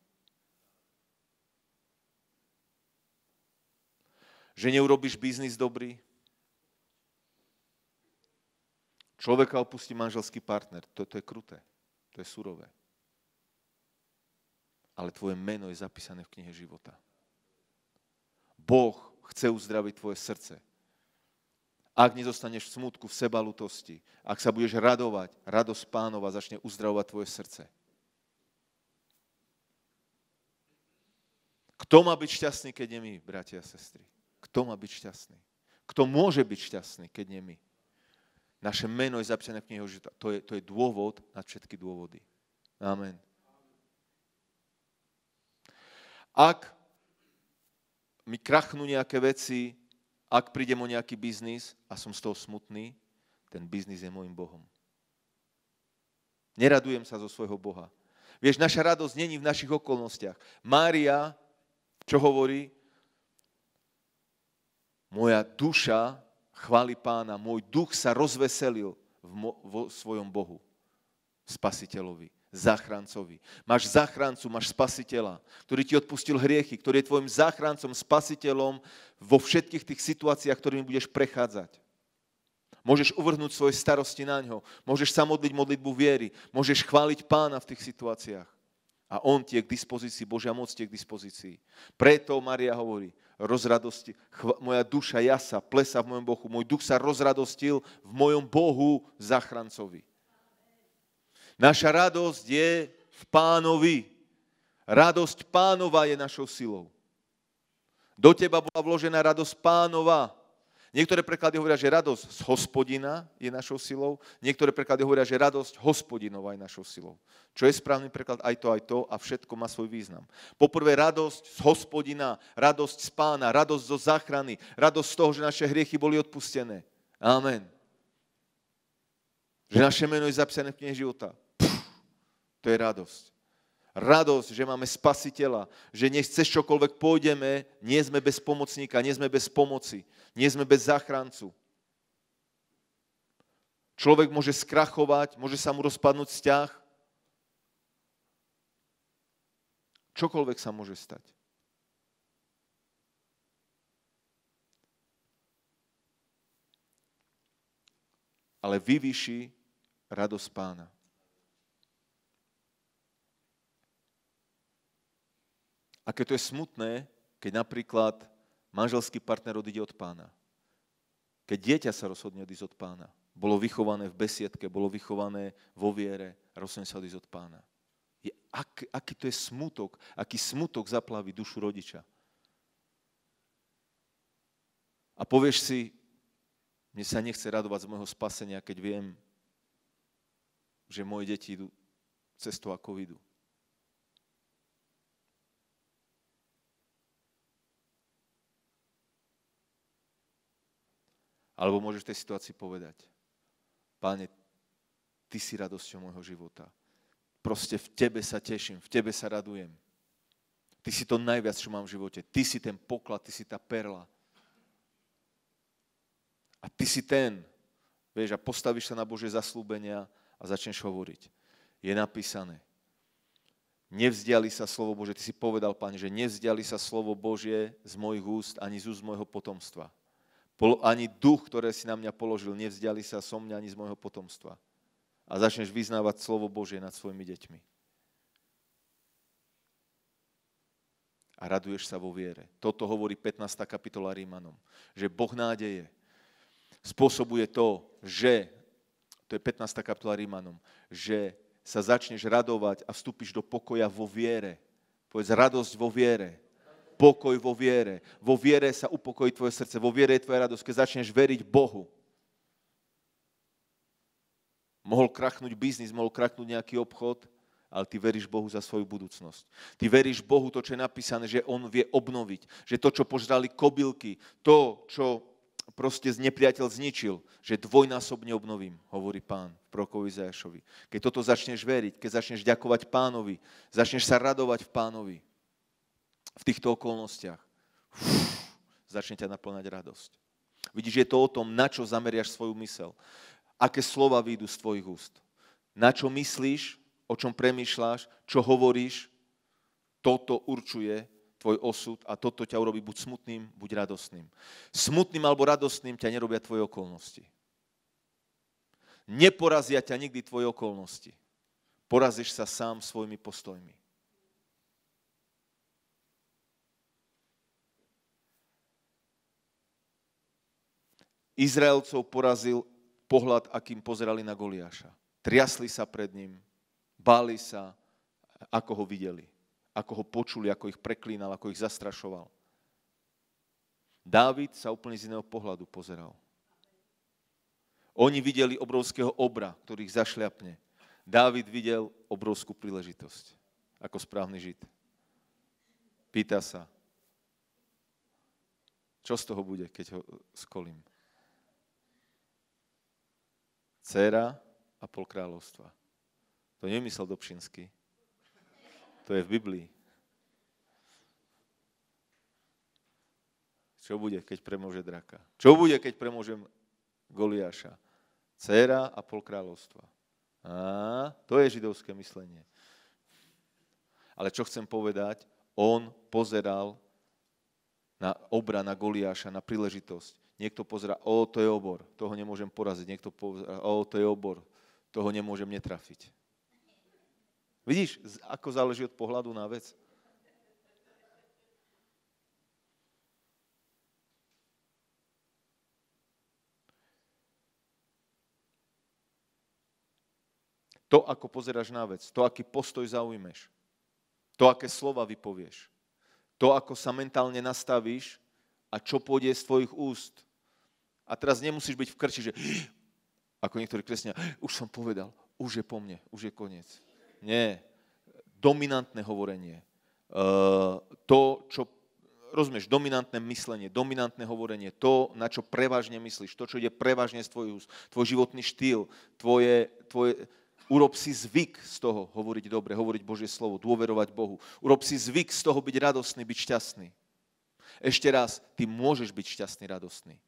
Že neurobiš biznis dobrý. Človeka opustí manželský partner. To, to je kruté. To je surové. Ale tvoje meno je zapísané v knihe života. Boh chce uzdraviť tvoje srdce. Ak nezostaneš v smutku, v sebalutosti, ak sa budeš radovať, radosť pánova začne uzdravovať tvoje srdce. Kto má byť šťastný, keď nie my, bratia a sestry? Kto má byť šťastný? Kto môže byť šťastný, keď nie my? Naše meno je zapísané v knihe života. To je, to je dôvod na všetky dôvody. Amen. Ak mi krachnú nejaké veci, ak prídem o nejaký biznis a som z toho smutný, ten biznis je môjim Bohom. Neradujem sa zo svojho Boha. Vieš, naša radosť není v našich okolnostiach. Mária, čo hovorí? Moja duša chváli pána, môj duch sa rozveselil v, mo- vo svojom Bohu, spasiteľovi záchrancovi. Máš záchrancu, máš spasiteľa, ktorý ti odpustil hriechy, ktorý je tvojim záchrancom, spasiteľom vo všetkých tých situáciách, ktorými budeš prechádzať. Môžeš uvrhnúť svoje starosti na ňo, môžeš sa modliť modlitbu viery, môžeš chváliť pána v tých situáciách. A on tie k dispozícii, Božia moc tie k dispozícii. Preto Maria hovorí, rozradosti, chv- moja duša jasa, plesa v mojom Bohu, môj duch sa rozradostil v mojom Bohu záchrancovi. Naša radosť je v pánovi. Radosť pánova je našou silou. Do teba bola vložená radosť pánova. Niektoré preklady hovoria, že radosť z hospodina je našou silou, niektoré preklady hovoria, že radosť hospodinova je našou silou. Čo je správny preklad, aj to, aj to a všetko má svoj význam. Poprvé radosť z hospodina, radosť z pána, radosť zo záchrany, radosť z toho, že naše hriechy boli odpustené. Amen. Že naše meno je zapísané v knihe života. To je radosť. Radosť, že máme spasiteľa, že nech cez čokoľvek pôjdeme, nie sme bez pomocníka, nie sme bez pomoci, nie sme bez záchrancu. Človek môže skrachovať, môže sa mu rozpadnúť vzťah. Čokoľvek sa môže stať. Ale vyvýši radosť pána. Aké to je smutné, keď napríklad manželský partner odíde od pána. Keď dieťa sa rozhodne odísť od pána. Bolo vychované v besiedke, bolo vychované vo viere rozhodne sa odísť od pána. Je, ak, aký to je smutok, aký smutok zaplaví dušu rodiča. A povieš si, mne sa nechce radovať z môjho spasenia, keď viem, že moje deti idú cestou, ako idú. Alebo môžeš v tej situácii povedať, páne, ty si radosťou môjho života. Proste v tebe sa teším, v tebe sa radujem. Ty si to najviac, čo mám v živote. Ty si ten poklad, ty si tá perla. A ty si ten, vieš, a postavíš sa na Bože zaslúbenia a začneš hovoriť. Je napísané. Nevzdiali sa slovo Bože. Ty si povedal, Pane, že nevzdiali sa slovo Bože z mojich úst ani z úst mojho potomstva ani duch, ktoré si na mňa položil, nevzdiali sa so mňa ani z môjho potomstva. A začneš vyznávať slovo Božie nad svojimi deťmi. A raduješ sa vo viere. Toto hovorí 15. kapitola Rímanom. Že Boh nádeje spôsobuje to, že, to je 15. kapitola Rímanom, že sa začneš radovať a vstúpiš do pokoja vo viere. Povedz radosť vo viere pokoj vo viere. Vo viere sa upokojí tvoje srdce, vo viere je tvoja radosť, keď začneš veriť Bohu. Mohol krachnúť biznis, mohol krachnúť nejaký obchod, ale ty veríš Bohu za svoju budúcnosť. Ty veríš Bohu to, čo je napísané, že On vie obnoviť, že to, čo požrali kobylky, to, čo proste nepriateľ zničil, že dvojnásobne obnovím, hovorí pán Prokovi Zajašovi. Keď toto začneš veriť, keď začneš ďakovať pánovi, začneš sa radovať v pánovi, v týchto okolnostiach. Uf, začne ťa naplňať radosť. Vidíš, je to o tom, na čo zameriaš svoju mysel. Aké slova výjdu z tvojich úst. Na čo myslíš, o čom premýšľaš, čo hovoríš, toto určuje tvoj osud a toto ťa urobí buď smutným, buď radostným. Smutným alebo radostným ťa nerobia tvoje okolnosti. Neporazia ťa nikdy tvoje okolnosti. Porazíš sa sám svojimi postojmi. Izraelcov porazil pohľad, akým pozerali na Goliáša. Triasli sa pred ním, báli sa, ako ho videli, ako ho počuli, ako ich preklínal, ako ich zastrašoval. Dávid sa úplne z iného pohľadu pozeral. Oni videli obrovského obra, ktorý ich zašľapne. Dávid videl obrovskú príležitosť, ako správny žid. Pýta sa, čo z toho bude, keď ho skolím? dcera a pol kráľovstva. To nemyslel Dobšinsky. To je v Biblii. Čo bude, keď premôže draka? Čo bude, keď premôžem Goliáša? Cera a pol kráľovstva. Á, to je židovské myslenie. Ale čo chcem povedať, on pozeral na obra, na Goliáša, na príležitosť. Niekto pozera, o, to je obor, toho nemôžem poraziť. Niekto pozera, o, to je obor, toho nemôžem netrafiť. Vidíš, ako záleží od pohľadu na vec. To, ako pozeráš na vec, to, aký postoj zaujmeš, to, aké slova vypovieš, to, ako sa mentálne nastavíš a čo pôjde z tvojich úst, a teraz nemusíš byť v krči, že ako niektorí kresťania, už som povedal, už je po mne, už je koniec. Nie. Dominantné hovorenie. Ehm, to, čo rozumieš, dominantné myslenie, dominantné hovorenie, to, na čo prevažne myslíš, to, čo ide prevažne z tvojho, tvoj životný štýl, tvoje, tvoje, urob si zvyk z toho hovoriť dobre, hovoriť Božie slovo, dôverovať Bohu. Urob si zvyk z toho byť radostný, byť šťastný. Ešte raz, ty môžeš byť šťastný, radostný.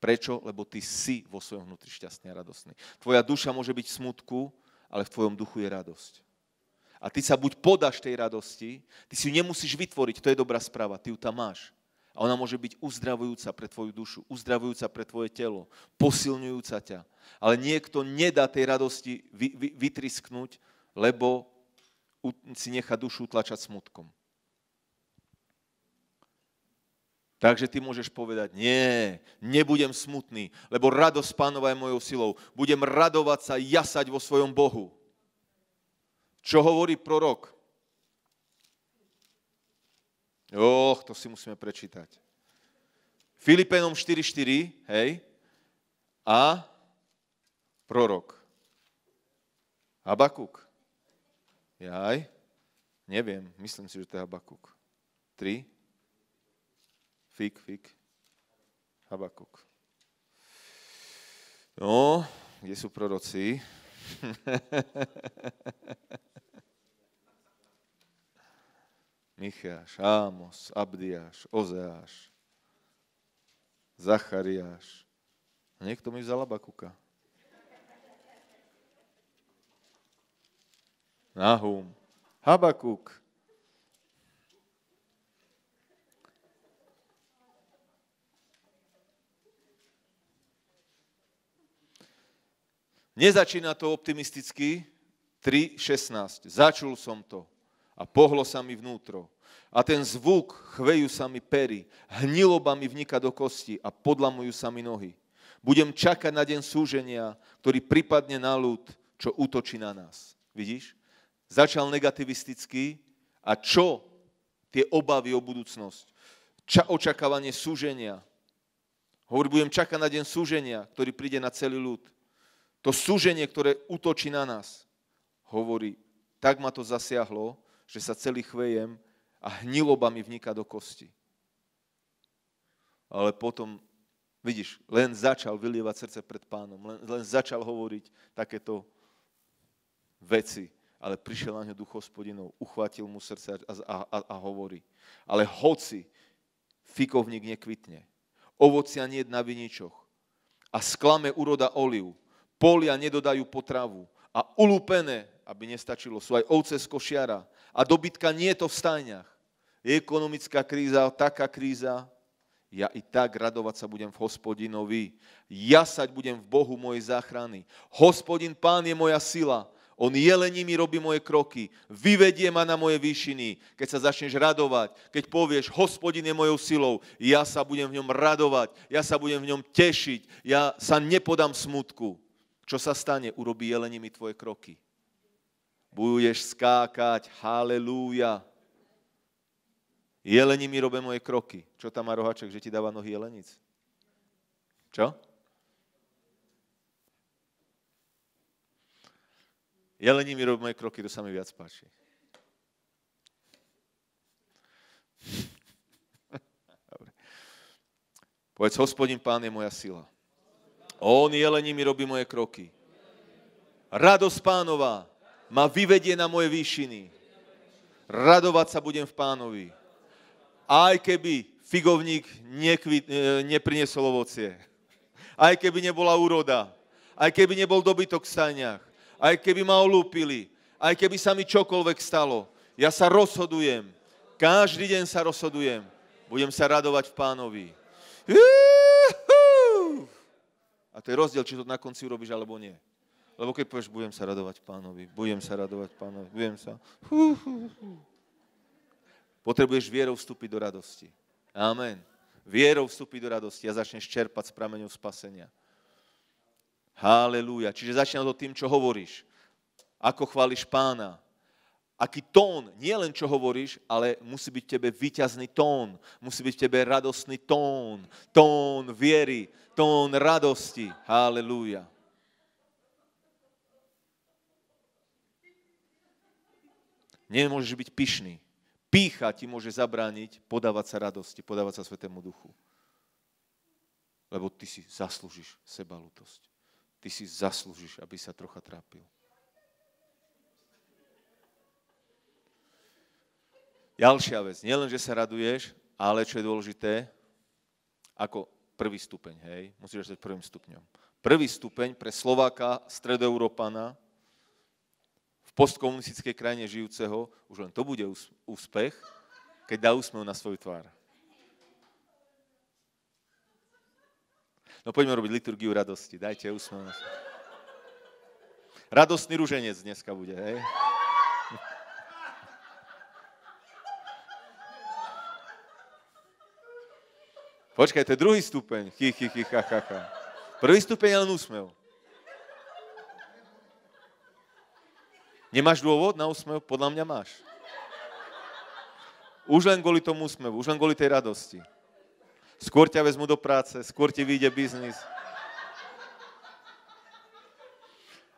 Prečo? Lebo ty si vo svojom vnútri šťastný a radosný. Tvoja duša môže byť v smutku, ale v tvojom duchu je radosť. A ty sa buď podáš tej radosti, ty si ju nemusíš vytvoriť, to je dobrá správa, ty ju tam máš. A ona môže byť uzdravujúca pre tvoju dušu, uzdravujúca pre tvoje telo, posilňujúca ťa. Ale niekto nedá tej radosti vytrisknúť, lebo si nechá dušu utlačať smutkom. Takže ty môžeš povedať, nie, nebudem smutný, lebo radosť pánova je mojou silou. Budem radovať sa, jasať vo svojom Bohu. Čo hovorí prorok? Och, to si musíme prečítať. Filipenom 4.4, hej, a prorok. Habakuk. Jaj, neviem, myslím si, že to je Habakuk. 3, Fik, fik. Habakuk. No, kde sú proroci? Micháš, Ámos, Abdiáš, Ozeáš, Zachariáš. Niekto mi vzal Abakuka. Nahum, Habakuk. Nezačína to optimisticky, 3.16. Začul som to a pohlo sa mi vnútro. A ten zvuk chvejú sa mi pery, hniloba mi vnika do kosti a podlamujú sa mi nohy. Budem čakať na deň súženia, ktorý pripadne na ľud, čo útočí na nás. Vidíš? Začal negativisticky a čo tie obavy o budúcnosť? Ča očakávanie súženia. Hovorí, budem čakať na deň súženia, ktorý príde na celý ľud to súženie, ktoré útočí na nás, hovorí, tak ma to zasiahlo, že sa celý chvejem a hniloba mi vniká do kosti. Ale potom, vidíš, len začal vylievať srdce pred pánom, len, len začal hovoriť takéto veci, ale prišiel na ňo duch hospodinov, uchvátil mu srdce a, a, a, a hovorí. Ale hoci fikovník nekvitne, ovocia nie na viničoch a sklame úroda oliv, polia nedodajú potravu a ulúpené, aby nestačilo, sú aj ovce z košiara a dobytka nie je to v stajniach. Je ekonomická kríza, taká kríza, ja i tak radovať sa budem v hospodinovi. Jasať budem v Bohu mojej záchrany. Hospodin Pán je moja sila. On jelenimi robí moje kroky. Vyvedie ma na moje výšiny. Keď sa začneš radovať, keď povieš, hospodin je mojou silou, ja sa budem v ňom radovať, ja sa budem v ňom tešiť, ja sa nepodám smutku. Čo sa stane? Urobí jelenimi tvoje kroky. Budeš skákať, halelúja. Jeleni mi robe moje kroky. Čo tam má rohaček, že ti dáva nohy jelenic? Čo? Jeleni mi robe moje kroky, to sa mi viac páči. Dobre. Povedz, hospodin pán je moja sila. On jelenimi robí moje kroky. Radosť pánova ma vyvedie na moje výšiny. Radovať sa budem v pánovi. Aj keby figovník nekvit, e, neprinesol ovocie. Aj keby nebola úroda. Aj keby nebol dobytok v saniach. Aj keby ma olúpili. Aj keby sa mi čokoľvek stalo. Ja sa rozhodujem. Každý deň sa rozhodujem. Budem sa radovať v pánovi. Juuu! A to je rozdiel, či to na konci urobíš alebo nie. Lebo keď povieš, budem sa radovať pánovi, budem sa radovať pánovi, budem sa... Hú, hú, hú. Potrebuješ vierou vstúpiť do radosti. Amen. Vierou vstúpiť do radosti a začneš čerpať z prameňov spasenia. Halelúja. Čiže začína to tým, čo hovoríš. Ako chváliš pána aký tón, nie len čo hovoríš, ale musí byť tebe výťazný tón, musí byť tebe radostný tón, tón viery, tón radosti. Halelúja. Nemôžeš byť pyšný. Pícha ti môže zabrániť podávať sa radosti, podávať sa Svetému Duchu. Lebo ty si zaslúžiš sebalutosť. Ty si zaslúžiš, aby sa trocha trápil. Ďalšia vec, nielen, že sa raduješ, ale čo je dôležité, ako prvý stupeň, hej, musíš začať prvým stupňom. Prvý stupeň pre Slováka, stredoeurópana, v postkomunistickej krajine žijúceho, už len to bude úspech, keď dá úsmev na svoju tvár. No poďme robiť liturgiu radosti, dajte úsmev na svoju Radostný ruženec dneska bude, hej? Počkaj, to je druhý stupeň. Chy, chy, chy, ha, ha, ha. Prvý stupeň je len úsmev. Nemáš dôvod na úsmev? Podľa mňa máš. Už len kvôli tomu úsmevu, už len kvôli tej radosti. Skôr ťa vezmu do práce, skôr ti vyjde biznis.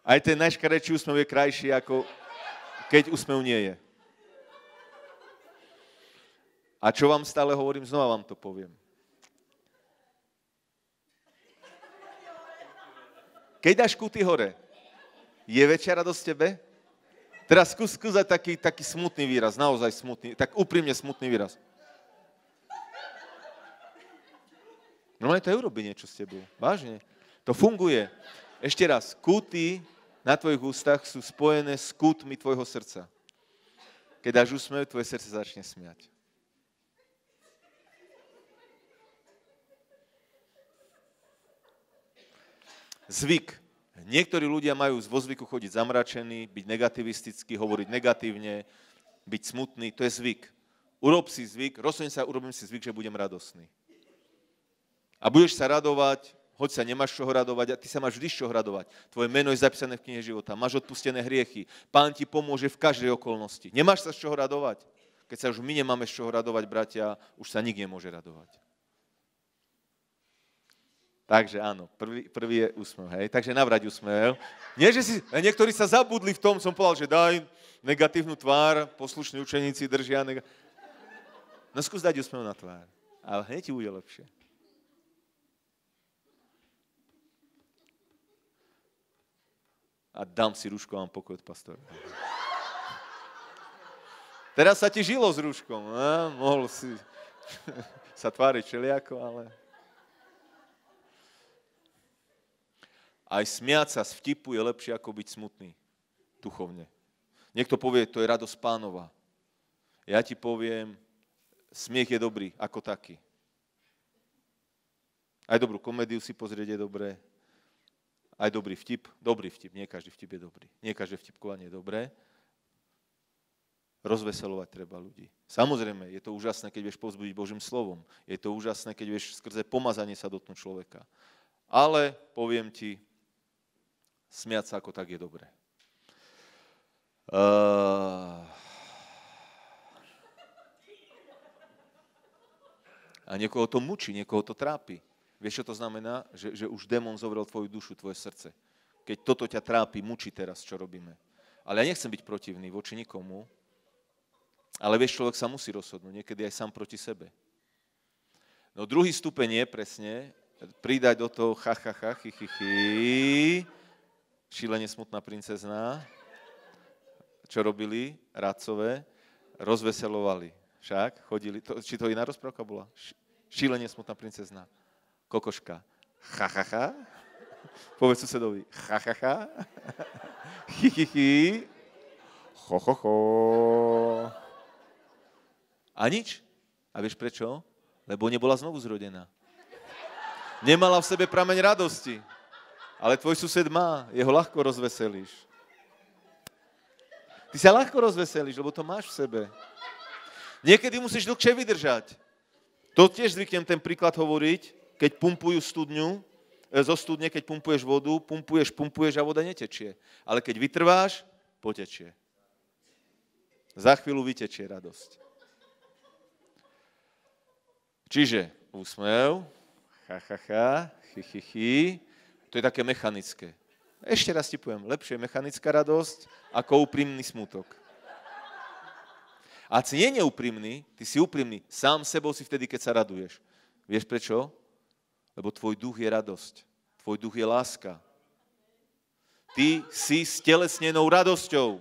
Aj ten najškarečší úsmev je krajší, ako keď úsmev nie je. A čo vám stále hovorím, znova vám to poviem. Keď dáš kuty hore, je väčšia radosť tebe? Teraz skús, skús aj taký, taký smutný výraz, naozaj smutný, tak úprimne smutný výraz. No, ale to urobiť niečo s tebou, vážne. To funguje. Ešte raz, kuty na tvojich ústach sú spojené s kutmi tvojho srdca. Keď dáš úsmev, tvoje srdce začne smiať. zvyk. Niektorí ľudia majú vo zvyku chodiť zamračení, byť negativistický, hovoriť negatívne, byť smutný, to je zvyk. Urob si zvyk, rozhodne sa, urobím si zvyk, že budem radosný. A budeš sa radovať, hoď sa nemáš čo radovať a ty sa máš vždy čo radovať. Tvoje meno je zapísané v knihe života, máš odpustené hriechy, pán ti pomôže v každej okolnosti. Nemáš sa z čoho radovať. Keď sa už my nemáme z čoho radovať, bratia, už sa nik nemôže radovať. Takže áno, prvý, prvý je úsmev, hej. Takže navrať úsmev. Nie, že si, niektorí sa zabudli v tom, som povedal, že daj negatívnu tvár, poslušní učeníci držia. Nega... No skús dať úsmev na tvár. A hneď ti bude lepšie. A dám si rúško a mám pokoj od pastora. Teraz sa ti žilo s rúškom. A? Mohol si sa tváriť čeliako, ale... Aj smiať sa z vtipu je lepšie, ako byť smutný duchovne. Niekto povie, to je radosť pánova. Ja ti poviem, smiech je dobrý, ako taký. Aj dobrú komédiu si pozrieť je dobré, aj dobrý vtip, dobrý vtip, nie každý vtip je dobrý, nie každé vtipkovanie je dobré. Rozveselovať treba ľudí. Samozrejme, je to úžasné, keď vieš povzbudiť Božím slovom. Je to úžasné, keď vieš skrze pomazanie sa dotknúť človeka. Ale poviem ti, smiať sa ako tak je dobré. Eh, a niekoho to mučí, niekoho to trápi. Vieš, čo to znamená? Že, že už démon zovrel tvoju dušu, tvoje srdce. Keď toto ťa trápi, mučí teraz, čo robíme. Ale ja nechcem byť protivný voči nikomu, ale vieš, človek sa musí rozhodnúť, niekedy aj sám proti sebe. No druhý stupeň je presne pridať do toho ha, ha, ha, chy, chy, šílenie smutná princezná, čo robili radcové, rozveselovali. Však chodili, to, či to iná rozprávka bola? Šílenie smutná princezná. Kokoška. Ha, ha, ha. Povedz susedovi. Ha, ha, ha. Hi, hi, hi. Ho, ho, ho. A nič. A vieš prečo? Lebo nebola znovu zrodená. Nemala v sebe prameň radosti. Ale tvoj sused má, jeho ľahko rozveselíš. Ty sa ľahko rozveselíš, lebo to máš v sebe. Niekedy musíš dlhšie vydržať. To tiež zvyknem ten príklad hovoriť, keď pumpujú studňu, e, zo studne, keď pumpuješ vodu, pumpuješ, pumpuješ a voda netečie. Ale keď vytrváš, potečie. Za chvíľu vytečie radosť. Čiže úsmev, ha, ha, ha, chy, chy, chy. To je také mechanické. Ešte raz ti poviem, lepšie je mechanická radosť ako úprimný smutok. A si nie neúprimný, ty si úprimný. Sám sebou si vtedy, keď sa raduješ. Vieš prečo? Lebo tvoj duch je radosť. Tvoj duch je láska. Ty si s telesnenou radosťou.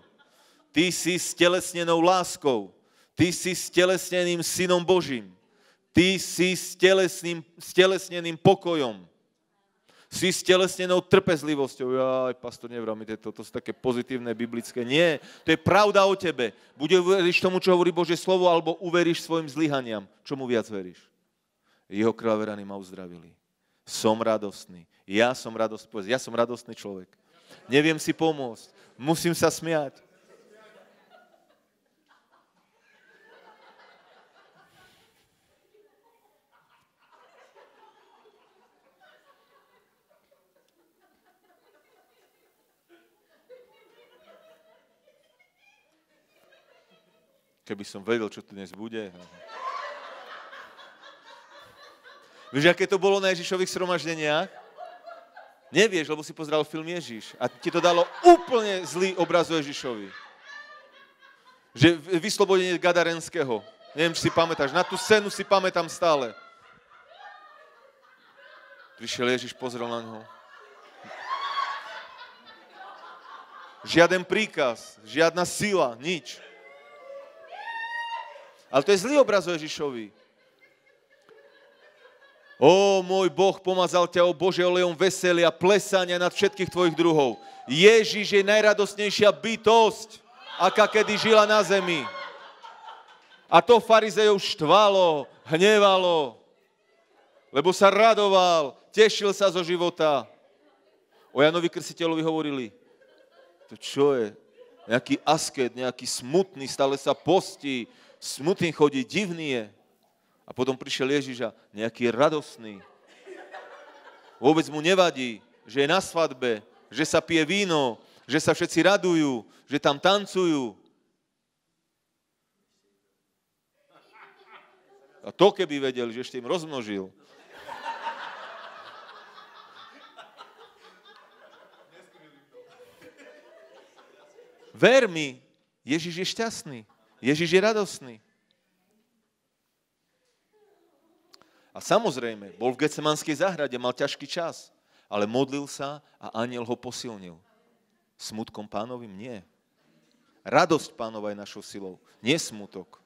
Ty si telesnenou láskou. Ty si telesneným synom Božím. Ty si s telesneným pokojom si stelesnenou trpezlivosťou. Aj, pastor, nevrám, to, to sú také pozitívne biblické. Nie, to je pravda o tebe. Bude veríš tomu, čo hovorí Bože slovo, alebo uveríš svojim zlyhaniam. Čomu viac veríš? Jeho rany ma uzdravili. Som radostný. Ja som radosť, ja som radostný človek. Neviem si pomôcť. Musím sa smiať. Keby som vedel, čo tu dnes bude. Vieš, aké to bolo na Ježišových sromaždeniach? Nevieš, lebo si pozeral film Ježiš. A ti to dalo úplne zlý obraz o Ježišovi. Že vyslobodenie Gadarenského. Neviem, či si pamätáš. Na tú scénu si pamätám stále. Prišiel Ježiš, pozrel na ňo. Žiaden príkaz, žiadna sila, nič. Ale to je zlý obraz o Ježišovi. Ó, môj Boh, pomazal ťa o Bože olejom veselia, plesania nad všetkých tvojich druhov. Ježiš je najradosnejšia bytosť, aká kedy žila na zemi. A to farizejov štvalo, hnevalo, lebo sa radoval, tešil sa zo života. O Janovi Krsiteľovi hovorili, to čo je? Nejaký asket, nejaký smutný, stále sa postí, smutný chodí, divný je. A potom prišiel Ježiš a nejaký radosný. Vôbec mu nevadí, že je na svadbe, že sa pije víno, že sa všetci radujú, že tam tancujú. A to keby vedel, že ešte im rozmnožil. Ver mi, Ježiš je šťastný. Ježiš je radosný. A samozrejme, bol v getsemanskej záhrade, mal ťažký čas, ale modlil sa a aniel ho posilnil. Smutkom pánovým nie. Radosť pánova je našou silou, nie smutok.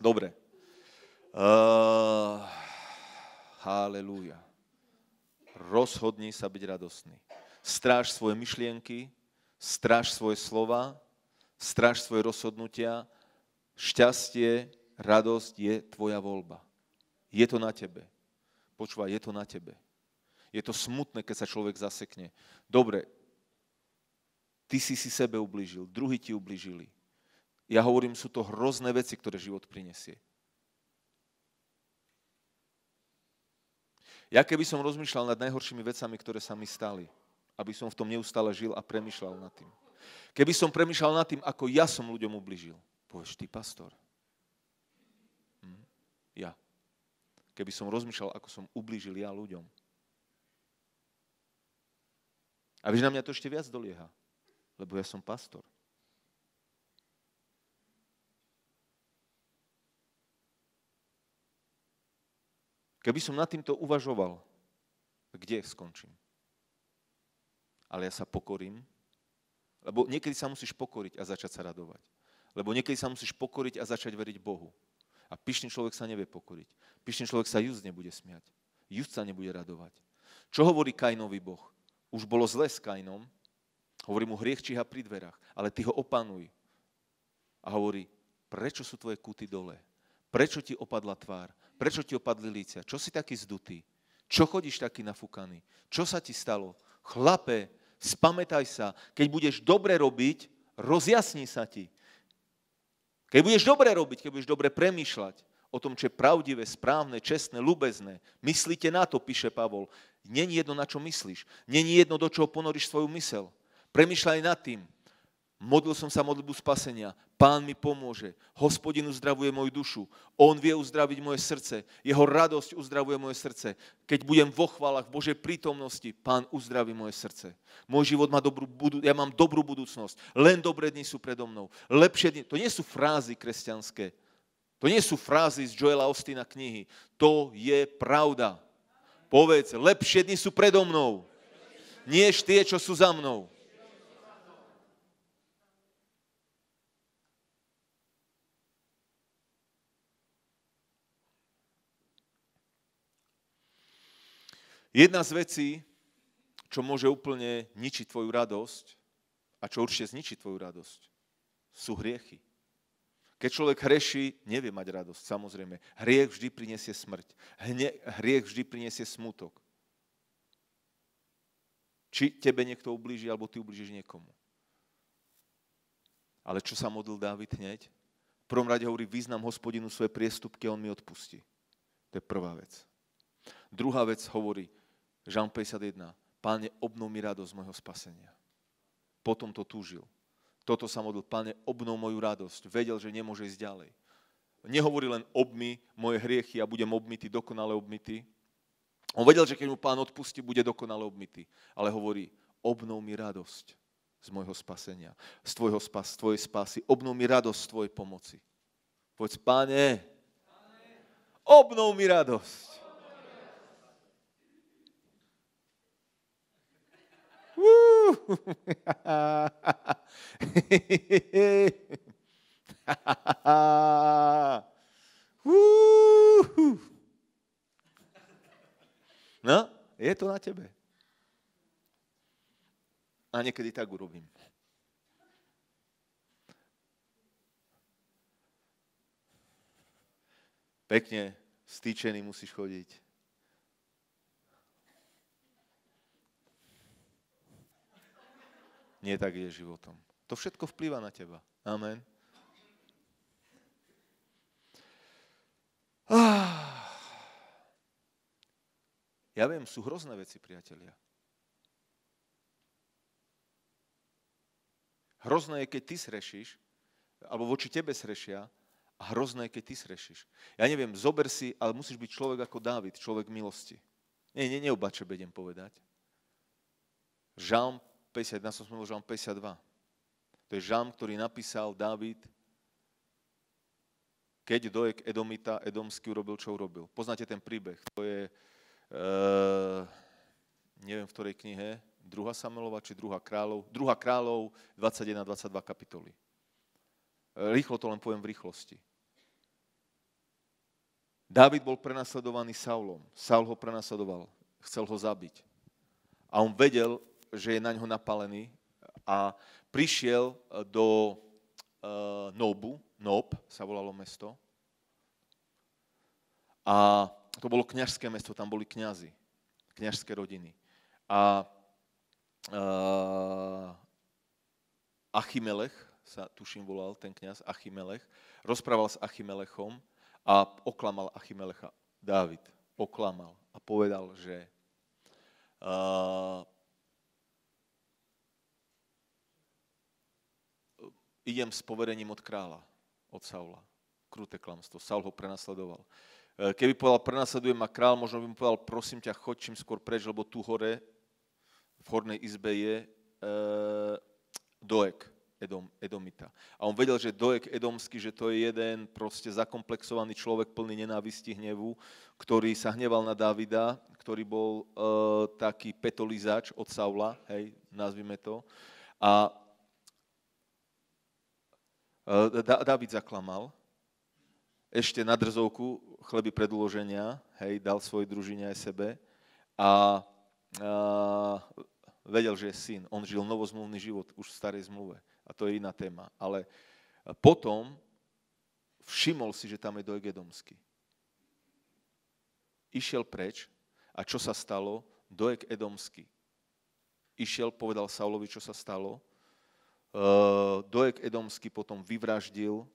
Dobre. Uh, halelúja rozhodni sa byť radostný. Stráž svoje myšlienky, stráž svoje slova, stráž svoje rozhodnutia. Šťastie, radosť je tvoja voľba. Je to na tebe. Počúvaj, je to na tebe. Je to smutné, keď sa človek zasekne. Dobre, ty si si sebe ublížil, druhý ti ublížili. Ja hovorím, sú to hrozné veci, ktoré život prinesie. Ja keby som rozmýšľal nad najhoršími vecami, ktoré sa mi stali, aby som v tom neustále žil a premyšľal nad tým. Keby som premyšľal nad tým, ako ja som ľuďom ubližil. Povieš, ty pastor. Hm? Ja. Keby som rozmýšľal, ako som ubližil ja ľuďom. A vieš, na mňa to ešte viac dolieha, lebo ja som pastor. Keby som nad týmto uvažoval, kde skončím? Ale ja sa pokorím, lebo niekedy sa musíš pokoriť a začať sa radovať. Lebo niekedy sa musíš pokoriť a začať veriť Bohu. A pyšný človek sa nevie pokoriť. Pyšný človek sa just nebude smiať. Just sa nebude radovať. Čo hovorí Kainový Boh? Už bolo zle s Kainom. Hovorí mu, hriech číha pri dverách, ale ty ho opanuj. A hovorí, prečo sú tvoje kuty dole? Prečo ti opadla tvár? Prečo ti opadli lícia? Čo si taký zdutý? Čo chodíš taký nafúkaný? Čo sa ti stalo? Chlape, spamätaj sa. Keď budeš dobre robiť, rozjasní sa ti. Keď budeš dobre robiť, keď budeš dobre premýšľať o tom, čo je pravdivé, správne, čestné, ľubezné, myslíte na to, píše Pavol. Není jedno, na čo myslíš. Není jedno, do čoho ponoríš svoju mysel. Premýšľaj nad tým. Modlil som sa modlbu spasenia. Pán mi pomôže. Hospodin uzdravuje moju dušu. On vie uzdraviť moje srdce. Jeho radosť uzdravuje moje srdce. Keď budem vo chválach v Božej prítomnosti, Pán uzdraví moje srdce. Môj život má dobrú budu- ja mám dobrú budúcnosť. Len dobré dni sú predo mnou. Lepšie dni. To nie sú frázy kresťanské. To nie sú frázy z Joela Ostina knihy. To je pravda. Povedz, lepšie dni sú predo mnou, Niež tie, čo sú za mnou. Jedna z vecí, čo môže úplne ničiť tvoju radosť a čo určite zničí tvoju radosť, sú hriechy. Keď človek hreší, nevie mať radosť, samozrejme. Hriech vždy prinesie smrť. Hne, hriech vždy prinesie smutok. Či tebe niekto ublíži, alebo ty ublížiš niekomu. Ale čo sa modlil Dávid hneď? V prvom rade hovorí, význam hospodinu svoje priestupky a on mi odpustí. To je prvá vec. Druhá vec hovorí, Žalm 51. Páne, obnov mi radosť mojho spasenia. Potom to túžil. Toto sa modlil. Páne, obnov moju radosť. Vedel, že nemôže ísť ďalej. Nehovorí len obmy moje hriechy a budem obmity, dokonale obmity. On vedel, že keď mu pán odpustí, bude dokonale obmity. Ale hovorí, obnov mi radosť z môjho spasenia, z tvojho spas, z tvojej spásy. Obnov mi radosť z tvojej pomoci. Poď, páne, obnov mi radosť. No, je to na tebe. A niekedy tak urobím. Pekne stýčený musíš chodiť. nie tak ide životom. To všetko vplýva na teba. Amen. Ah. Ja viem, sú hrozné veci, priatelia. Hrozné je, keď ty srešíš, alebo voči tebe srešia, a hrozné je, keď ty srešíš. Ja neviem, zober si, ale musíš byť človek ako Dávid, človek milosti. Nie, nie, neobače budem povedať. Žalm 51, som spomenul žalm 52. To je žalm, ktorý napísal David, keď dojek Edomita, Edomsky urobil, čo urobil. Poznáte ten príbeh. To je, e, neviem v ktorej knihe, druhá Samelova či druhá kráľov, druhá kráľov 21-22 kapitoly. Rýchlo to len poviem v rýchlosti. David bol prenasledovaný Saulom. Saul ho prenasledoval, chcel ho zabiť. A on vedel, že je na ňo napalený a prišiel eh, do uh, Nobu, Nob sa volalo mesto. A to bolo kniažské mesto, tam boli kňazi, kňažské rodiny. A uh, Achimelech, sa tuším volal ten kňaz, Achimelech, rozprával s Achimelechom a oklamal Achimelecha. Dávid oklamal a povedal, že uh, idem s poverením od kráľa, od Saula. Kruté klamstvo, Saul ho prenasledoval. E, keby povedal, prenasledujem ma král, možno by mu povedal, prosím ťa, choď čím skôr preč, lebo tu hore, v hornej izbe je e, Doek, Edom, Edomita. A on vedel, že Doek Edomsky, že to je jeden proste zakomplexovaný človek plný nenávisti, hnevu, ktorý sa hneval na Davida, ktorý bol e, taký petolizač od Saula, hej, nazvime to. A Eh, David zaklamal. Ešte na drzovku chleby predloženia, hej, dal svojej družine aj sebe. A, a vedel, že je syn. On žil novozmluvný život už v starej zmluve. A to je iná téma. Ale eh, potom všimol si, že tam je Dojgedomsky. Išiel preč a čo sa stalo? Dojek Edomsky. Išiel, povedal Saulovi, čo sa stalo Eh, Dojek Edomsky potom vyvraždil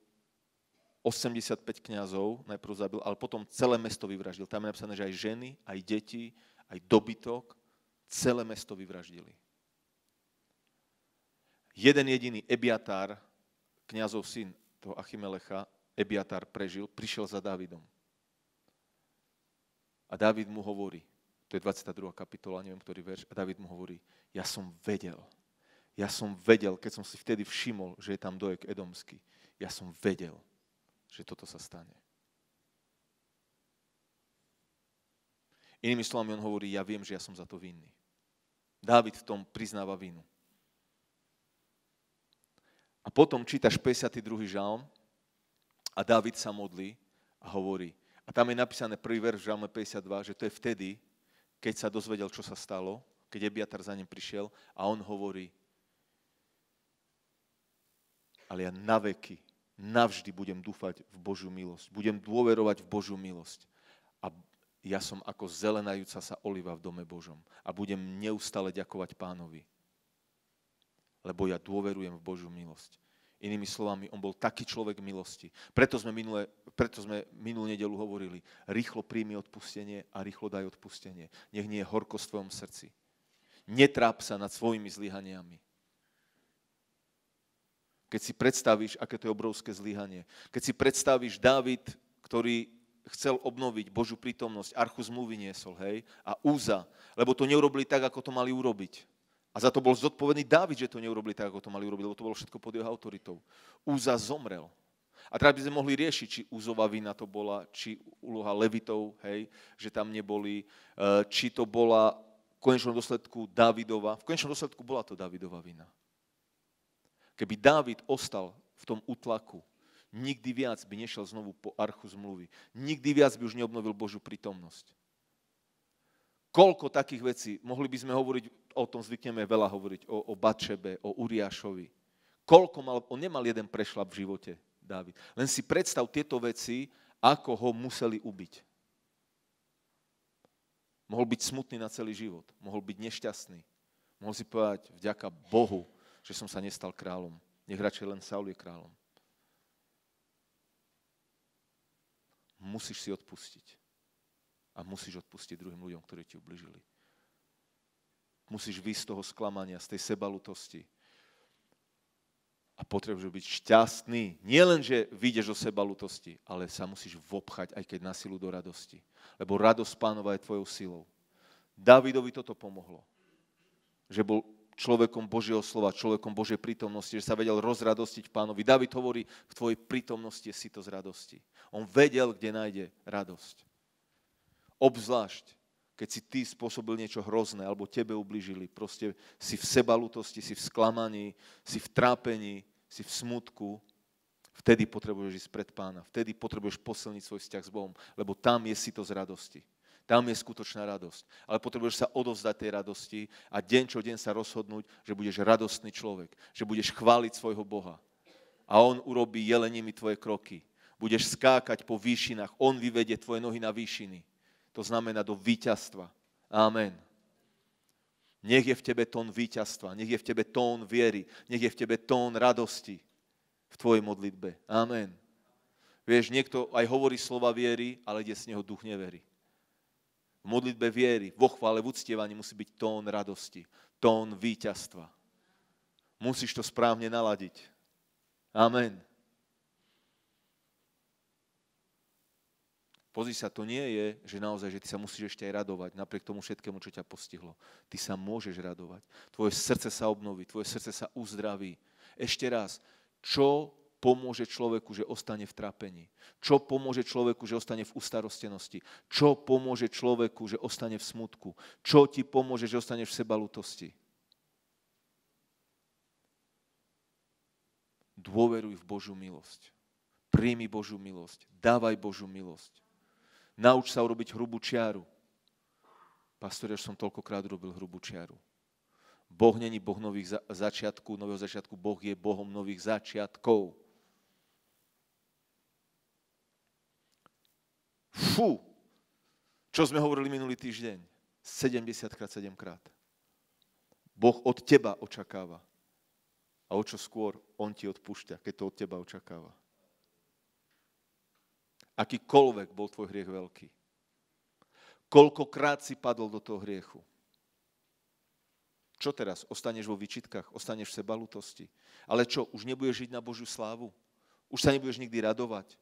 85 kňazov, najprv zabil, ale potom celé mesto vyvraždil. Tam je napísané, že aj ženy, aj deti, aj dobytok, celé mesto vyvraždili. Jeden jediný Ebiatár, kňazov syn toho Achimelecha, Ebiatár prežil, prišiel za Dávidom. A Dávid mu hovorí, to je 22. kapitola, neviem ktorý verš, a Dávid mu hovorí, ja som vedel, ja som vedel, keď som si vtedy všimol, že je tam dojek edomský, ja som vedel, že toto sa stane. Inými slovami on hovorí, ja viem, že ja som za to vinný. Dávid v tom priznáva vinu. A potom čítaš 52. žalm a Dávid sa modlí a hovorí. A tam je napísané prvý verš v žalme 52, že to je vtedy, keď sa dozvedel, čo sa stalo, keď Ebiatar za ním prišiel a on hovorí, ale ja naveky, navždy budem dúfať v Božiu milosť. Budem dôverovať v Božiu milosť. A ja som ako zelenajúca sa oliva v dome Božom. A budem neustále ďakovať pánovi. Lebo ja dôverujem v Božiu milosť. Inými slovami, on bol taký človek milosti. Preto sme, minule, preto sme minulú nedelu hovorili, rýchlo príjmi odpustenie a rýchlo daj odpustenie. Nech nie je horkosť v tvojom srdci. Netráp sa nad svojimi zlyhaniami keď si predstavíš, aké to je obrovské zlyhanie. Keď si predstavíš David, ktorý chcel obnoviť Božú prítomnosť, archu zmluvy niesol, hej, a úza, lebo to neurobili tak, ako to mali urobiť. A za to bol zodpovedný David, že to neurobili tak, ako to mali urobiť, lebo to bolo všetko pod jeho autoritou. Úza zomrel. A teraz by sme mohli riešiť, či úzová vina to bola, či úloha levitov, hej, že tam neboli, eh, či to bola v konečnom dôsledku Davidova. V konečnom dôsledku bola to Davidova vina. Keby Dávid ostal v tom utlaku, nikdy viac by nešiel znovu po archu zmluvy. Nikdy viac by už neobnovil Božiu prítomnosť. Koľko takých vecí, mohli by sme hovoriť, o tom zvykneme veľa hovoriť, o, o Bačebe, o Uriášovi. Koľko mal, on nemal jeden prešlap v živote, Dávid. Len si predstav tieto veci, ako ho museli ubiť. Mohol byť smutný na celý život, mohol byť nešťastný, mohol si povedať vďaka Bohu, že som sa nestal kráľom. Nech radšej len Saul je kráľom. Musíš si odpustiť. A musíš odpustiť druhým ľuďom, ktorí ti ubližili. Musíš výjsť z toho sklamania, z tej sebalutosti. A potrebuješ byť šťastný. Nie len, že vyjdeš do sebalutosti, ale sa musíš vopchať, aj keď na silu do radosti. Lebo radosť pánova je tvojou silou. Davidovi toto pomohlo. Že bol človekom Božieho slova, človekom Božej prítomnosti, že sa vedel rozradostiť pánovi. David hovorí, v tvojej prítomnosti je si to z radosti. On vedel, kde nájde radosť. Obzvlášť, keď si ty spôsobil niečo hrozné, alebo tebe ubližili, proste si v sebalutosti, si v sklamaní, si v trápení, si v smutku, vtedy potrebuješ ísť pred pána, vtedy potrebuješ posilniť svoj vzťah s Bohom, lebo tam je si to z radosti. Tam je skutočná radosť. Ale potrebuješ sa odovzdať tej radosti a deň čo deň sa rozhodnúť, že budeš radostný človek, že budeš chváliť svojho Boha. A On urobí jelenimi tvoje kroky. Budeš skákať po výšinách. On vyvedie tvoje nohy na výšiny. To znamená do víťazstva. Amen. Nech je v tebe tón víťazstva, nech je v tebe tón viery, nech je v tebe tón radosti v tvojej modlitbe. Amen. Vieš, niekto aj hovorí slova viery, ale ide z neho duch neverí. V modlitbe viery, vo chvále, v uctievaní musí byť tón radosti, tón víťazstva. Musíš to správne naladiť. Amen. Pozri sa, to nie je, že naozaj, že ty sa musíš ešte aj radovať, napriek tomu všetkému, čo ťa postihlo. Ty sa môžeš radovať. Tvoje srdce sa obnoví, tvoje srdce sa uzdraví. Ešte raz, čo pomôže človeku, že ostane v trápení? Čo pomôže človeku, že ostane v ustarostenosti? Čo pomôže človeku, že ostane v smutku? Čo ti pomôže, že ostaneš v sebalutosti? Dôveruj v Božú milosť. Príjmi Božú milosť. Dávaj Božú milosť. Nauč sa urobiť hrubú čiaru. Pastor, ja som toľkokrát robil hrubú čiaru. Boh není Boh nových začiatku, nového začiatku. Boh je Bohom nových začiatkov. Fú! Čo sme hovorili minulý týždeň? 70 krát 7 krát. Boh od teba očakáva. A o čo skôr On ti odpúšťa, keď to od teba očakáva. Akýkoľvek bol tvoj hriech veľký. Koľkokrát si padol do toho hriechu. Čo teraz? Ostaneš vo výčitkách, ostaneš v sebalutosti. Ale čo? Už nebudeš žiť na Božiu slávu. Už sa nebudeš nikdy radovať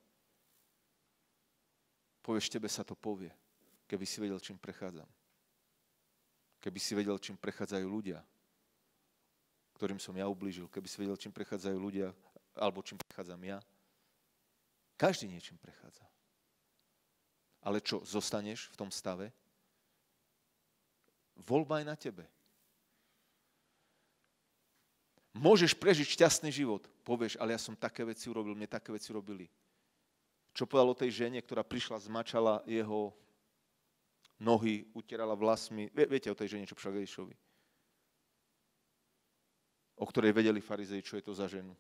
povieš, tebe sa to povie, keby si vedel, čím prechádzam. Keby si vedel, čím prechádzajú ľudia, ktorým som ja ublížil, keby si vedel, čím prechádzajú ľudia, alebo čím prechádzam ja. Každý niečím prechádza. Ale čo, zostaneš v tom stave? Voľba je na tebe. Môžeš prežiť šťastný život. Povieš, ale ja som také veci urobil, mne také veci urobili čo povedal o tej žene, ktorá prišla, zmačala jeho nohy, utierala vlasmi. Viete o tej žene, čo prišla Ježišovi? O ktorej vedeli farizei, čo je to za ženu.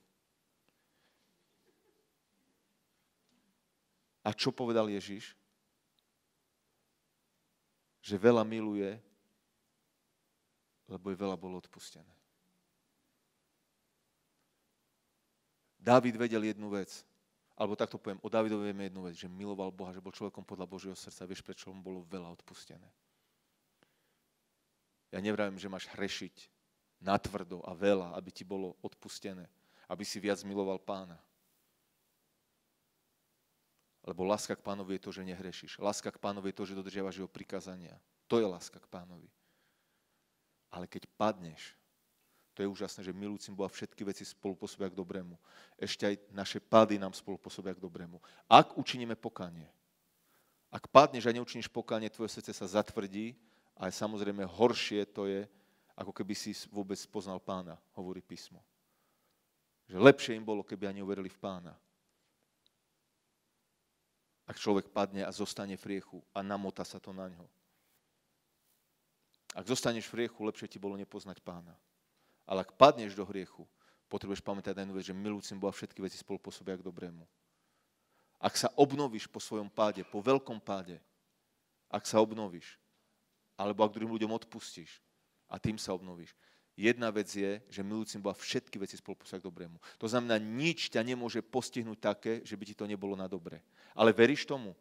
A čo povedal Ježiš? Že veľa miluje, lebo jej veľa bolo odpustené. Dávid vedel jednu vec – alebo takto poviem, o Davidovi vieme jednu vec, že miloval Boha, že bol človekom podľa Božieho srdca. Vieš, prečo mu bolo veľa odpustené? Ja nevrajím, že máš hrešiť natvrdo a veľa, aby ti bolo odpustené, aby si viac miloval pána. Lebo láska k pánovi je to, že nehrešiš. Láska k pánovi je to, že dodržiavaš jeho prikázania. To je láska k pánovi. Ale keď padneš, to je úžasné, že milujúcim Boha všetky veci spolu pôsobia k dobrému. Ešte aj naše pády nám spolu pôsobia k dobrému. Ak učiníme pokanie, ak padneš a neučiníš pokanie, tvoje srdce sa zatvrdí a samozrejme horšie to je, ako keby si vôbec poznal pána, hovorí písmo. Že lepšie im bolo, keby ani uverili v pána. Ak človek padne a zostane v riechu a namota sa to na ňo. Ak zostaneš v riechu, lepšie ti bolo nepoznať pána. Ale ak padneš do hriechu, potrebuješ pamätať na jednu vec, že milúcim Boha všetky veci spolu pôsobia k dobrému. Ak sa obnovíš po svojom páde, po veľkom páde, ak sa obnovíš, alebo ak druhým ľuďom odpustíš a tým sa obnovíš. Jedna vec je, že milúcim Boha všetky veci spolu k dobrému. To znamená, nič ťa nemôže postihnúť také, že by ti to nebolo na dobre. Ale veríš tomu?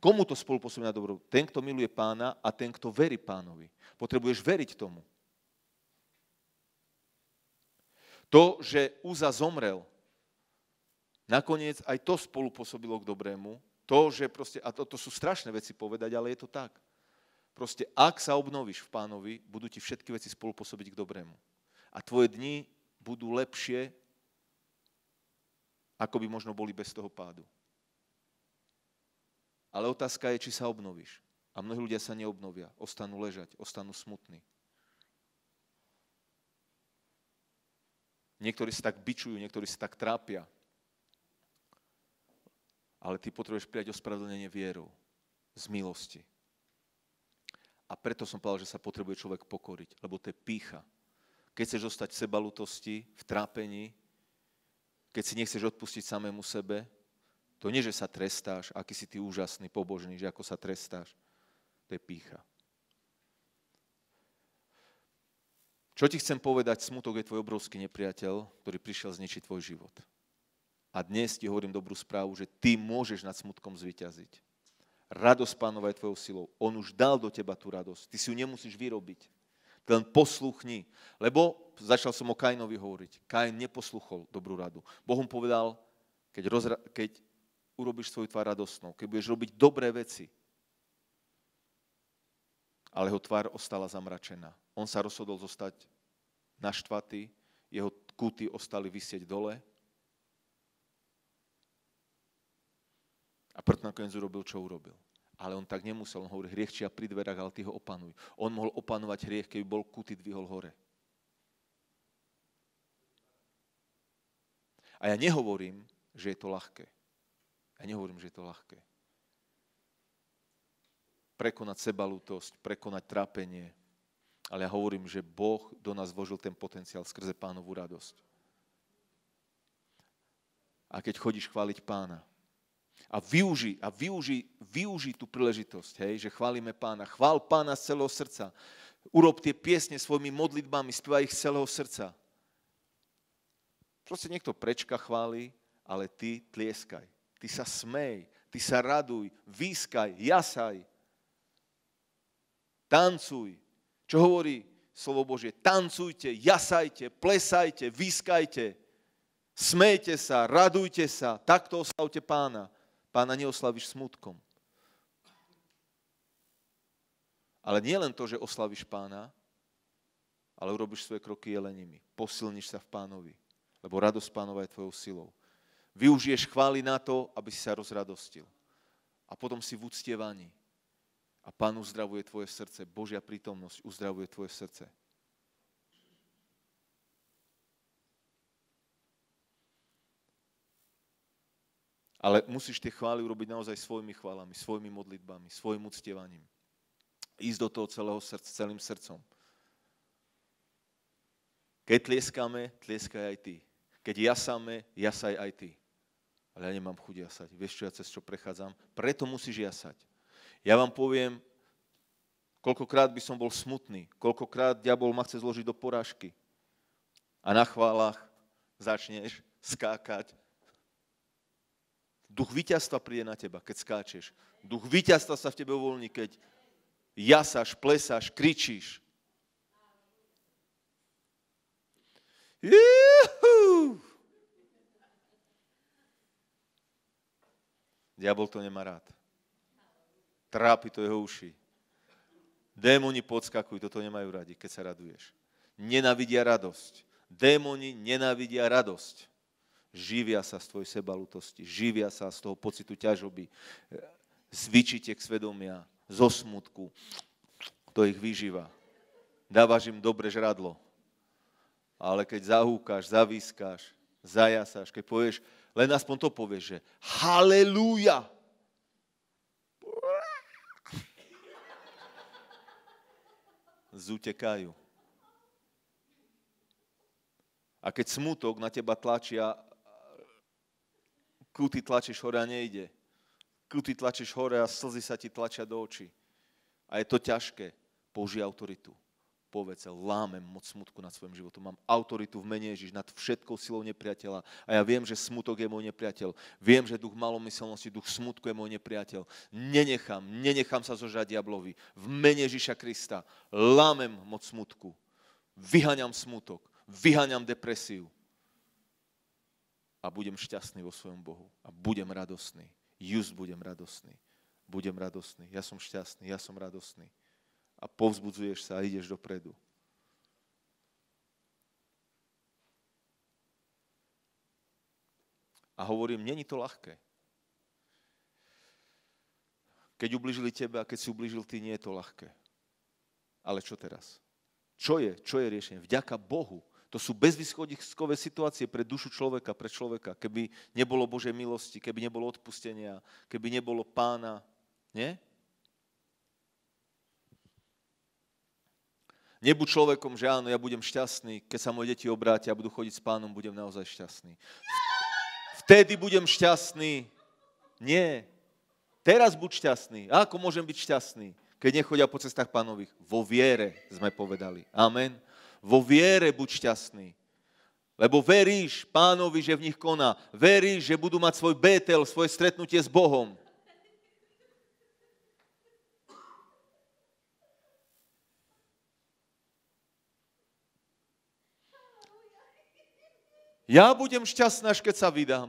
Komu to spolu na dobro? Ten, kto miluje pána a ten, kto verí pánovi. Potrebuješ veriť tomu. To, že Uza zomrel, nakoniec aj to spolupôsobilo k dobrému. To, že proste, a to, to sú strašné veci povedať, ale je to tak. Proste, ak sa obnovíš v pánovi, budú ti všetky veci spolupôsobiť k dobrému. A tvoje dni budú lepšie, ako by možno boli bez toho pádu. Ale otázka je, či sa obnovíš. A mnohí ľudia sa neobnovia. Ostanú ležať, ostanú smutní. Niektorí sa tak bičujú, niektorí sa tak trápia. Ale ty potrebuješ prijať ospravedlnenie vierou, z milosti. A preto som povedal, že sa potrebuje človek pokoriť, lebo to je pícha. Keď chceš zostať v sebalutosti, v trápení, keď si nechceš odpustiť samému sebe, to nie, že sa trestáš, aký si ty úžasný, pobožný, že ako sa trestáš, to je pícha. Čo ti chcem povedať, smutok je tvoj obrovský nepriateľ, ktorý prišiel zničiť tvoj život. A dnes ti hovorím dobrú správu, že ty môžeš nad smutkom zvyťaziť. Radosť pánova je tvojou silou. On už dal do teba tú radosť. Ty si ju nemusíš vyrobiť. Ty len posluchni. Lebo začal som o Kainovi hovoriť. Kain neposluchol dobrú radu. Boh mu povedal, keď, rozra- keď urobíš svoju tvár radosnou, keď budeš robiť dobré veci, ale jeho tvár ostala zamračená. On sa rozhodol zostať naštvatý, jeho kuty ostali vysieť dole. A na nakoniec urobil, čo urobil. Ale on tak nemusel, on hovorí, hriech čia pri dverách, ale ty ho opanuj. On mohol opanovať hriech, keby bol kuty dvihol hore. A ja nehovorím, že je to ľahké. Ja nehovorím, že je to ľahké. Prekonať sebalútosť, prekonať trápenie, ale ja hovorím, že Boh do nás vložil ten potenciál skrze pánovú radosť. A keď chodíš chváliť pána, a využi, a využi, využi tú príležitosť, hej, že chválime pána. Chvál pána z celého srdca. Urob tie piesne svojimi modlitbami, spievaj ich z celého srdca. Proste niekto prečka chváli, ale ty tlieskaj. Ty sa smej, ty sa raduj, výskaj, jasaj. Tancuj. Čo hovorí slovo Božie? Tancujte, jasajte, plesajte, vyskajte, smejte sa, radujte sa, takto oslavte pána. Pána neoslavíš smutkom. Ale nie len to, že oslavíš pána, ale urobíš svoje kroky jelenimi. Posilníš sa v pánovi, lebo radosť pánova je tvojou silou. Využiješ chvály na to, aby si sa rozradostil. A potom si v úctievaní a Pán uzdravuje tvoje srdce. Božia prítomnosť uzdravuje tvoje srdce. Ale musíš tie chvály urobiť naozaj svojimi chválami, svojimi modlitbami, svojim uctievaním. Ísť do toho celého srdca, celým srdcom. Keď tlieskáme, tlieskaj aj ty. Keď jasáme, jasaj aj ty. Ale ja nemám chuť jasať. Vieš, čo ja cez čo prechádzam? Preto musíš jasať. Ja vám poviem, koľkokrát by som bol smutný, koľkokrát diabol ma chce zložiť do porážky. A na chválach začneš skákať. Duch víťazstva príde na teba, keď skáčeš. Duch víťazstva sa v tebe uvoľní, keď jasáš, plesáš, kričíš. Juhu! Diabol to nemá rád trápi to jeho uši. Démoni podskakujú, toto nemajú radi, keď sa raduješ. Nenavidia radosť. Démoni nenavidia radosť. Živia sa z tvojej sebalutosti, živia sa z toho pocitu ťažoby, e, z vyčitek svedomia, zo smutku. To ich vyživa, Dávaš im dobre žradlo. Ale keď zahúkaš, zavískáš, zajasáš, keď povieš, len aspoň to povieš, že haleluja, zutekajú. A keď smutok na teba tlačia, kuty tlačíš hore a nejde. Kuty tlačíš hore a slzy sa ti tlačia do očí. A je to ťažké. Použij autoritu povedz, lámem moc smutku nad svojim životom. Mám autoritu v mene Ježiš nad všetkou silou nepriateľa. A ja viem, že smutok je môj nepriateľ. Viem, že duch malomyselnosti, duch smutku je môj nepriateľ. Nenechám, nenechám sa zožať diablovi. V mene Ježiša Krista lámem moc smutku. Vyhaňam smutok, vyhaňam depresiu. A budem šťastný vo svojom Bohu. A budem radosný. Just budem radosný. Budem radosný. Ja som šťastný, ja som radosný a povzbudzuješ sa a ideš dopredu. A hovorím, není to ľahké. Keď ubližili tebe a keď si ubližil ty, nie je to ľahké. Ale čo teraz? Čo je? Čo je riešenie? Vďaka Bohu. To sú bezvýchodiskové situácie pre dušu človeka, pre človeka. Keby nebolo Božej milosti, keby nebolo odpustenia, keby nebolo pána. Nie? Nebuď človekom, že áno, ja budem šťastný, keď sa moje deti obrátia a budú chodiť s pánom, budem naozaj šťastný. Vtedy budem šťastný. Nie. Teraz buď šťastný. A ako môžem byť šťastný? Keď nechodia po cestách pánových. Vo viere sme povedali. Amen. Vo viere buď šťastný. Lebo veríš pánovi, že v nich koná. Veríš, že budú mať svoj Betel, svoje stretnutie s Bohom. Ja budem šťastný, až keď sa vydám.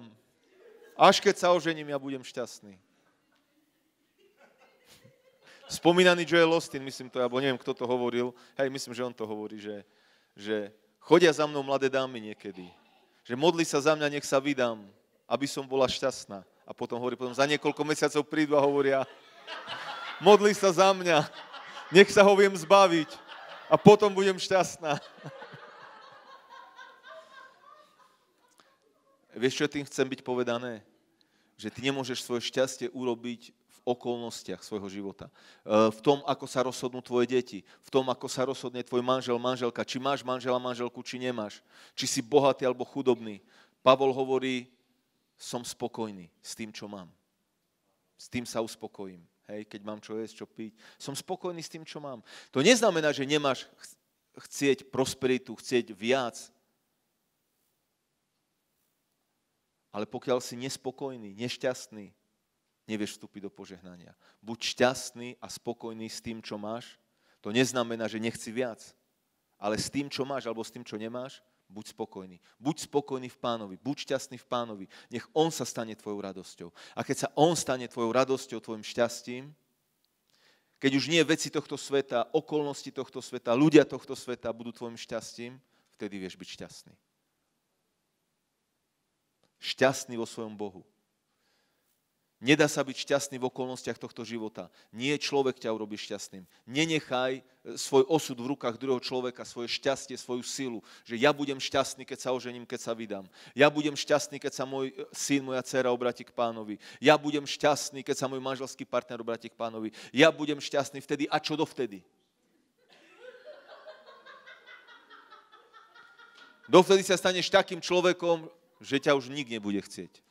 Až keď sa ožením, ja budem šťastný. Spomínaný Joel Austin, myslím to, alebo neviem, kto to hovoril. Hej, myslím, že on to hovorí, že, že chodia za mnou mladé dámy niekedy. Že modli sa za mňa, nech sa vydám, aby som bola šťastná. A potom hovorí, potom za niekoľko mesiacov prídu a hovoria, modli sa za mňa, nech sa ho viem zbaviť a potom budem šťastná. Vieš, čo tým chcem byť povedané? Že ty nemôžeš svoje šťastie urobiť v okolnostiach svojho života. E, v tom, ako sa rozhodnú tvoje deti. V tom, ako sa rozhodne tvoj manžel, manželka. Či máš manžela, manželku, či nemáš. Či si bohatý alebo chudobný. Pavol hovorí, som spokojný s tým, čo mám. S tým sa uspokojím. Hej, keď mám čo jesť, čo piť. Som spokojný s tým, čo mám. To neznamená, že nemáš chcieť prosperitu, chcieť viac, Ale pokiaľ si nespokojný, nešťastný, nevieš vstúpiť do požehnania. Buď šťastný a spokojný s tým, čo máš. To neznamená, že nechci viac. Ale s tým, čo máš, alebo s tým, čo nemáš, buď spokojný. Buď spokojný v pánovi, buď šťastný v pánovi. Nech on sa stane tvojou radosťou. A keď sa on stane tvojou radosťou, tvojim šťastím, keď už nie veci tohto sveta, okolnosti tohto sveta, ľudia tohto sveta budú tvojim šťastím, vtedy vieš byť šťastný šťastný vo svojom Bohu. Nedá sa byť šťastný v okolnostiach tohto života. Nie človek ťa urobí šťastným. Nenechaj e, svoj osud v rukách druhého človeka, svoje šťastie, svoju silu. Že ja budem šťastný, keď sa ožením, keď sa vydám. Ja budem šťastný, keď sa môj e, syn, moja dcera obráti k pánovi. Ja budem šťastný, keď sa môj manželský partner obráti k pánovi. Ja budem šťastný vtedy a čo dovtedy? Dovtedy sa staneš takým človekom, že ťa už nikto nebude chcieť.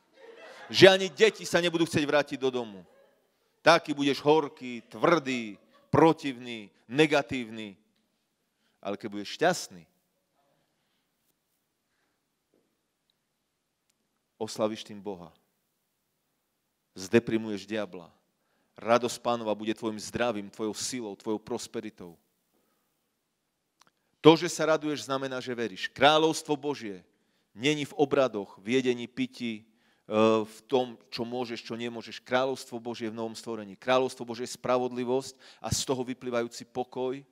Že ani deti sa nebudú chcieť vrátiť do domu. Taký budeš horký, tvrdý, protivný, negatívny. Ale keď budeš šťastný, oslaviš tým Boha. Zdeprimuješ diabla. Radosť pánova bude tvojim zdravím, tvojou silou, tvojou prosperitou. To, že sa raduješ, znamená, že veríš. Kráľovstvo Božie Není v obradoch, v jedení, pití, eh, v tom, čo môžeš, čo nemôžeš. Kráľovstvo Božie je v novom stvorení. Kráľovstvo Božie je spravodlivosť a z toho vyplývajúci pokoj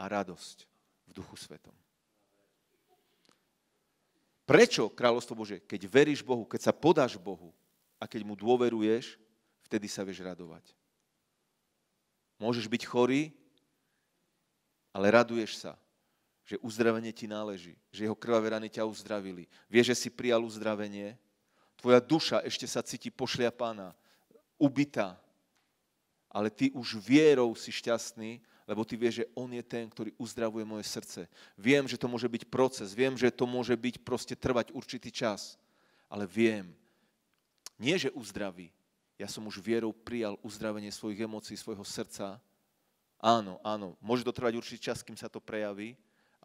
a radosť v duchu svetom. Prečo kráľovstvo Bože? Keď veríš Bohu, keď sa podáš Bohu a keď mu dôveruješ, vtedy sa vieš radovať. Môžeš byť chorý, ale raduješ sa že uzdravenie ti náleží, že jeho krvavé rany ťa uzdravili. Vie, že si prijal uzdravenie, tvoja duša ešte sa cíti pošliapaná, ubytá, ale ty už vierou si šťastný, lebo ty vieš, že On je ten, ktorý uzdravuje moje srdce. Viem, že to môže byť proces, viem, že to môže byť proste trvať určitý čas, ale viem, nie že uzdraví, ja som už vierou prijal uzdravenie svojich emócií, svojho srdca. Áno, áno, môže to trvať určitý čas, kým sa to prejaví,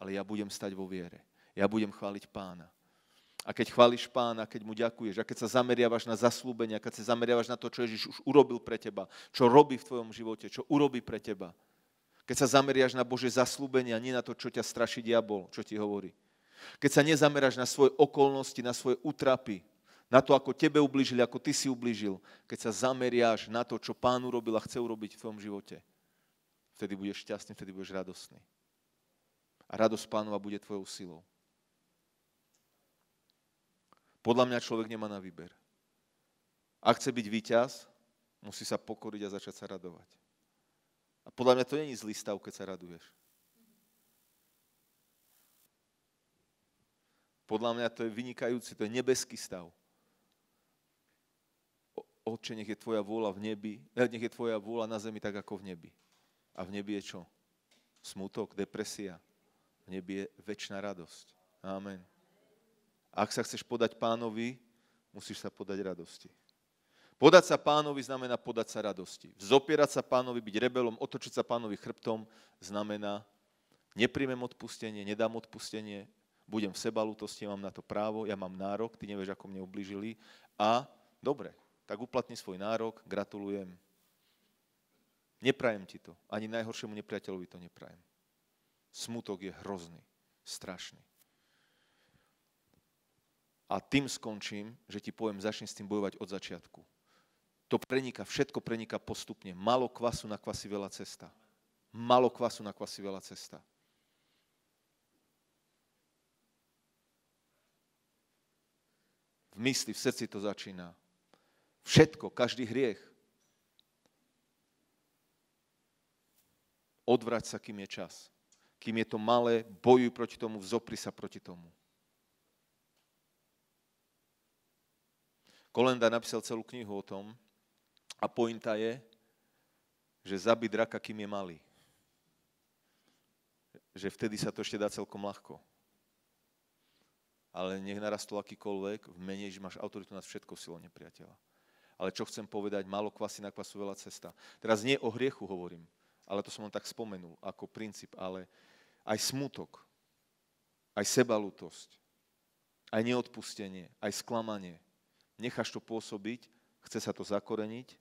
ale ja budem stať vo viere. Ja budem chváliť pána. A keď chváliš pána, keď mu ďakuješ, a keď sa zameriavaš na zaslúbenia, keď sa zameriavaš na to, čo Ježiš už urobil pre teba, čo robí v tvojom živote, čo urobí pre teba. Keď sa zameriaš na Bože zaslúbenia, nie na to, čo ťa straší diabol, čo ti hovorí. Keď sa nezameráš na svoje okolnosti, na svoje útrapy, na to, ako tebe ublížili, ako ty si ublížil. Keď sa zameriaš na to, čo pán urobil a chce urobiť v tvojom živote, vtedy budeš šťastný, vtedy budeš radostný a radosť pánova bude tvojou silou. Podľa mňa človek nemá na výber. Ak chce byť víťaz, musí sa pokoriť a začať sa radovať. A podľa mňa to není zlý stav, keď sa raduješ. Podľa mňa to je vynikajúci, to je nebeský stav. Oče, nech je tvoja vôľa v nebi, eh, nech je tvoja vôľa na zemi tak ako v nebi. A v nebi je čo? Smutok, depresia, Nebie je radosť. Amen. Ak sa chceš podať pánovi, musíš sa podať radosti. Podať sa pánovi znamená podať sa radosti. Vzopierať sa pánovi, byť rebelom, otočiť sa pánovi chrbtom znamená nepríjmem odpustenie, nedám odpustenie, budem v sebalutosti, mám na to právo, ja mám nárok, ty nevieš, ako mne ubližili. A dobre, tak uplatni svoj nárok, gratulujem. Neprajem ti to. Ani najhoršiemu nepriateľovi to neprajem. Smutok je hrozný, strašný. A tým skončím, že ti poviem, začni s tým bojovať od začiatku. To prenika všetko preniká postupne. Malo kvasu na kvasi veľa cesta. Malo kvasu na kvasi veľa cesta. V mysli, v srdci to začína. Všetko, každý hriech. Odvrať sa, kým je čas kým je to malé, bojuj proti tomu, vzopri sa proti tomu. Kolenda napísal celú knihu o tom a pointa je, že zabi draka, kým je malý. Že vtedy sa to ešte dá celkom ľahko. Ale nech narastol akýkoľvek, v mene, že máš autoritu nad všetkou silou nepriateľa. Ale čo chcem povedať, málo kvasi na kvasu veľa cesta. Teraz nie o hriechu hovorím, ale to som len tak spomenul ako princíp, ale aj smutok, aj sebalutosť, aj neodpustenie, aj sklamanie. Necháš to pôsobiť, chce sa to zakoreniť.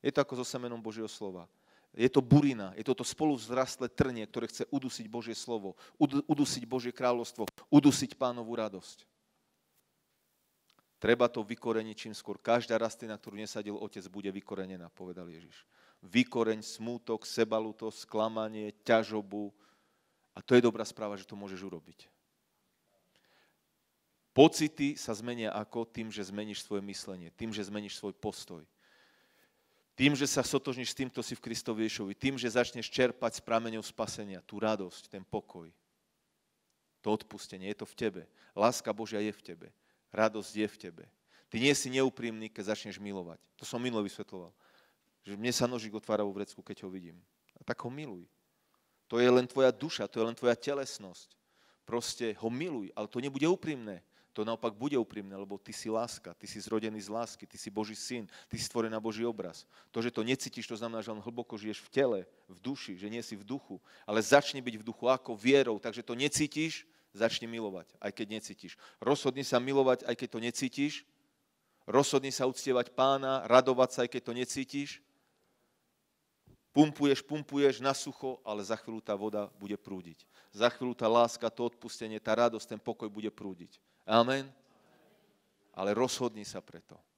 Je to ako so semenom Božieho slova. Je to burina, je to spolu vzrastlé trnie, ktoré chce udusiť Božie slovo, udusiť Božie kráľovstvo, udusiť pánovú radosť. Treba to vykoreniť čím skôr. Každá rastlina, ktorú nesadil otec, bude vykorenená, povedal Ježiš. Vykoreň smútok, sebalutosť, sklamanie, ťažobu, a to je dobrá správa, že to môžeš urobiť. Pocity sa zmenia ako tým, že zmeníš svoje myslenie, tým, že zmeníš svoj postoj. Tým, že sa sotožníš s tým, kto si v Kristoviešovi, tým, že začneš čerpať z prameňov spasenia, tú radosť, ten pokoj, to odpustenie, je to v tebe. Láska Božia je v tebe. Radosť je v tebe. Ty nie si neúprimný, keď začneš milovať. To som minule vysvetloval. Že mne sa nožík otvára vo vrecku, keď ho vidím. A tak ho miluj. To je len tvoja duša, to je len tvoja telesnosť. Proste ho miluj, ale to nebude úprimné. To naopak bude úprimné, lebo ty si láska, ty si zrodený z lásky, ty si Boží syn, ty si stvorený na Boží obraz. To, že to necítiš, to znamená, že len hlboko žiješ v tele, v duši, že nie si v duchu, ale začni byť v duchu ako vierou, takže to necítiš, začni milovať, aj keď necítiš. Rozhodni sa milovať, aj keď to necítiš. Rozhodni sa uctievať pána, radovať sa, aj keď to necítiš. Pumpuješ, pumpuješ na sucho, ale za chvíľu tá voda bude prúdiť. Za chvíľu tá láska, to odpustenie, tá radosť, ten pokoj bude prúdiť. Amen. Ale rozhodni sa preto.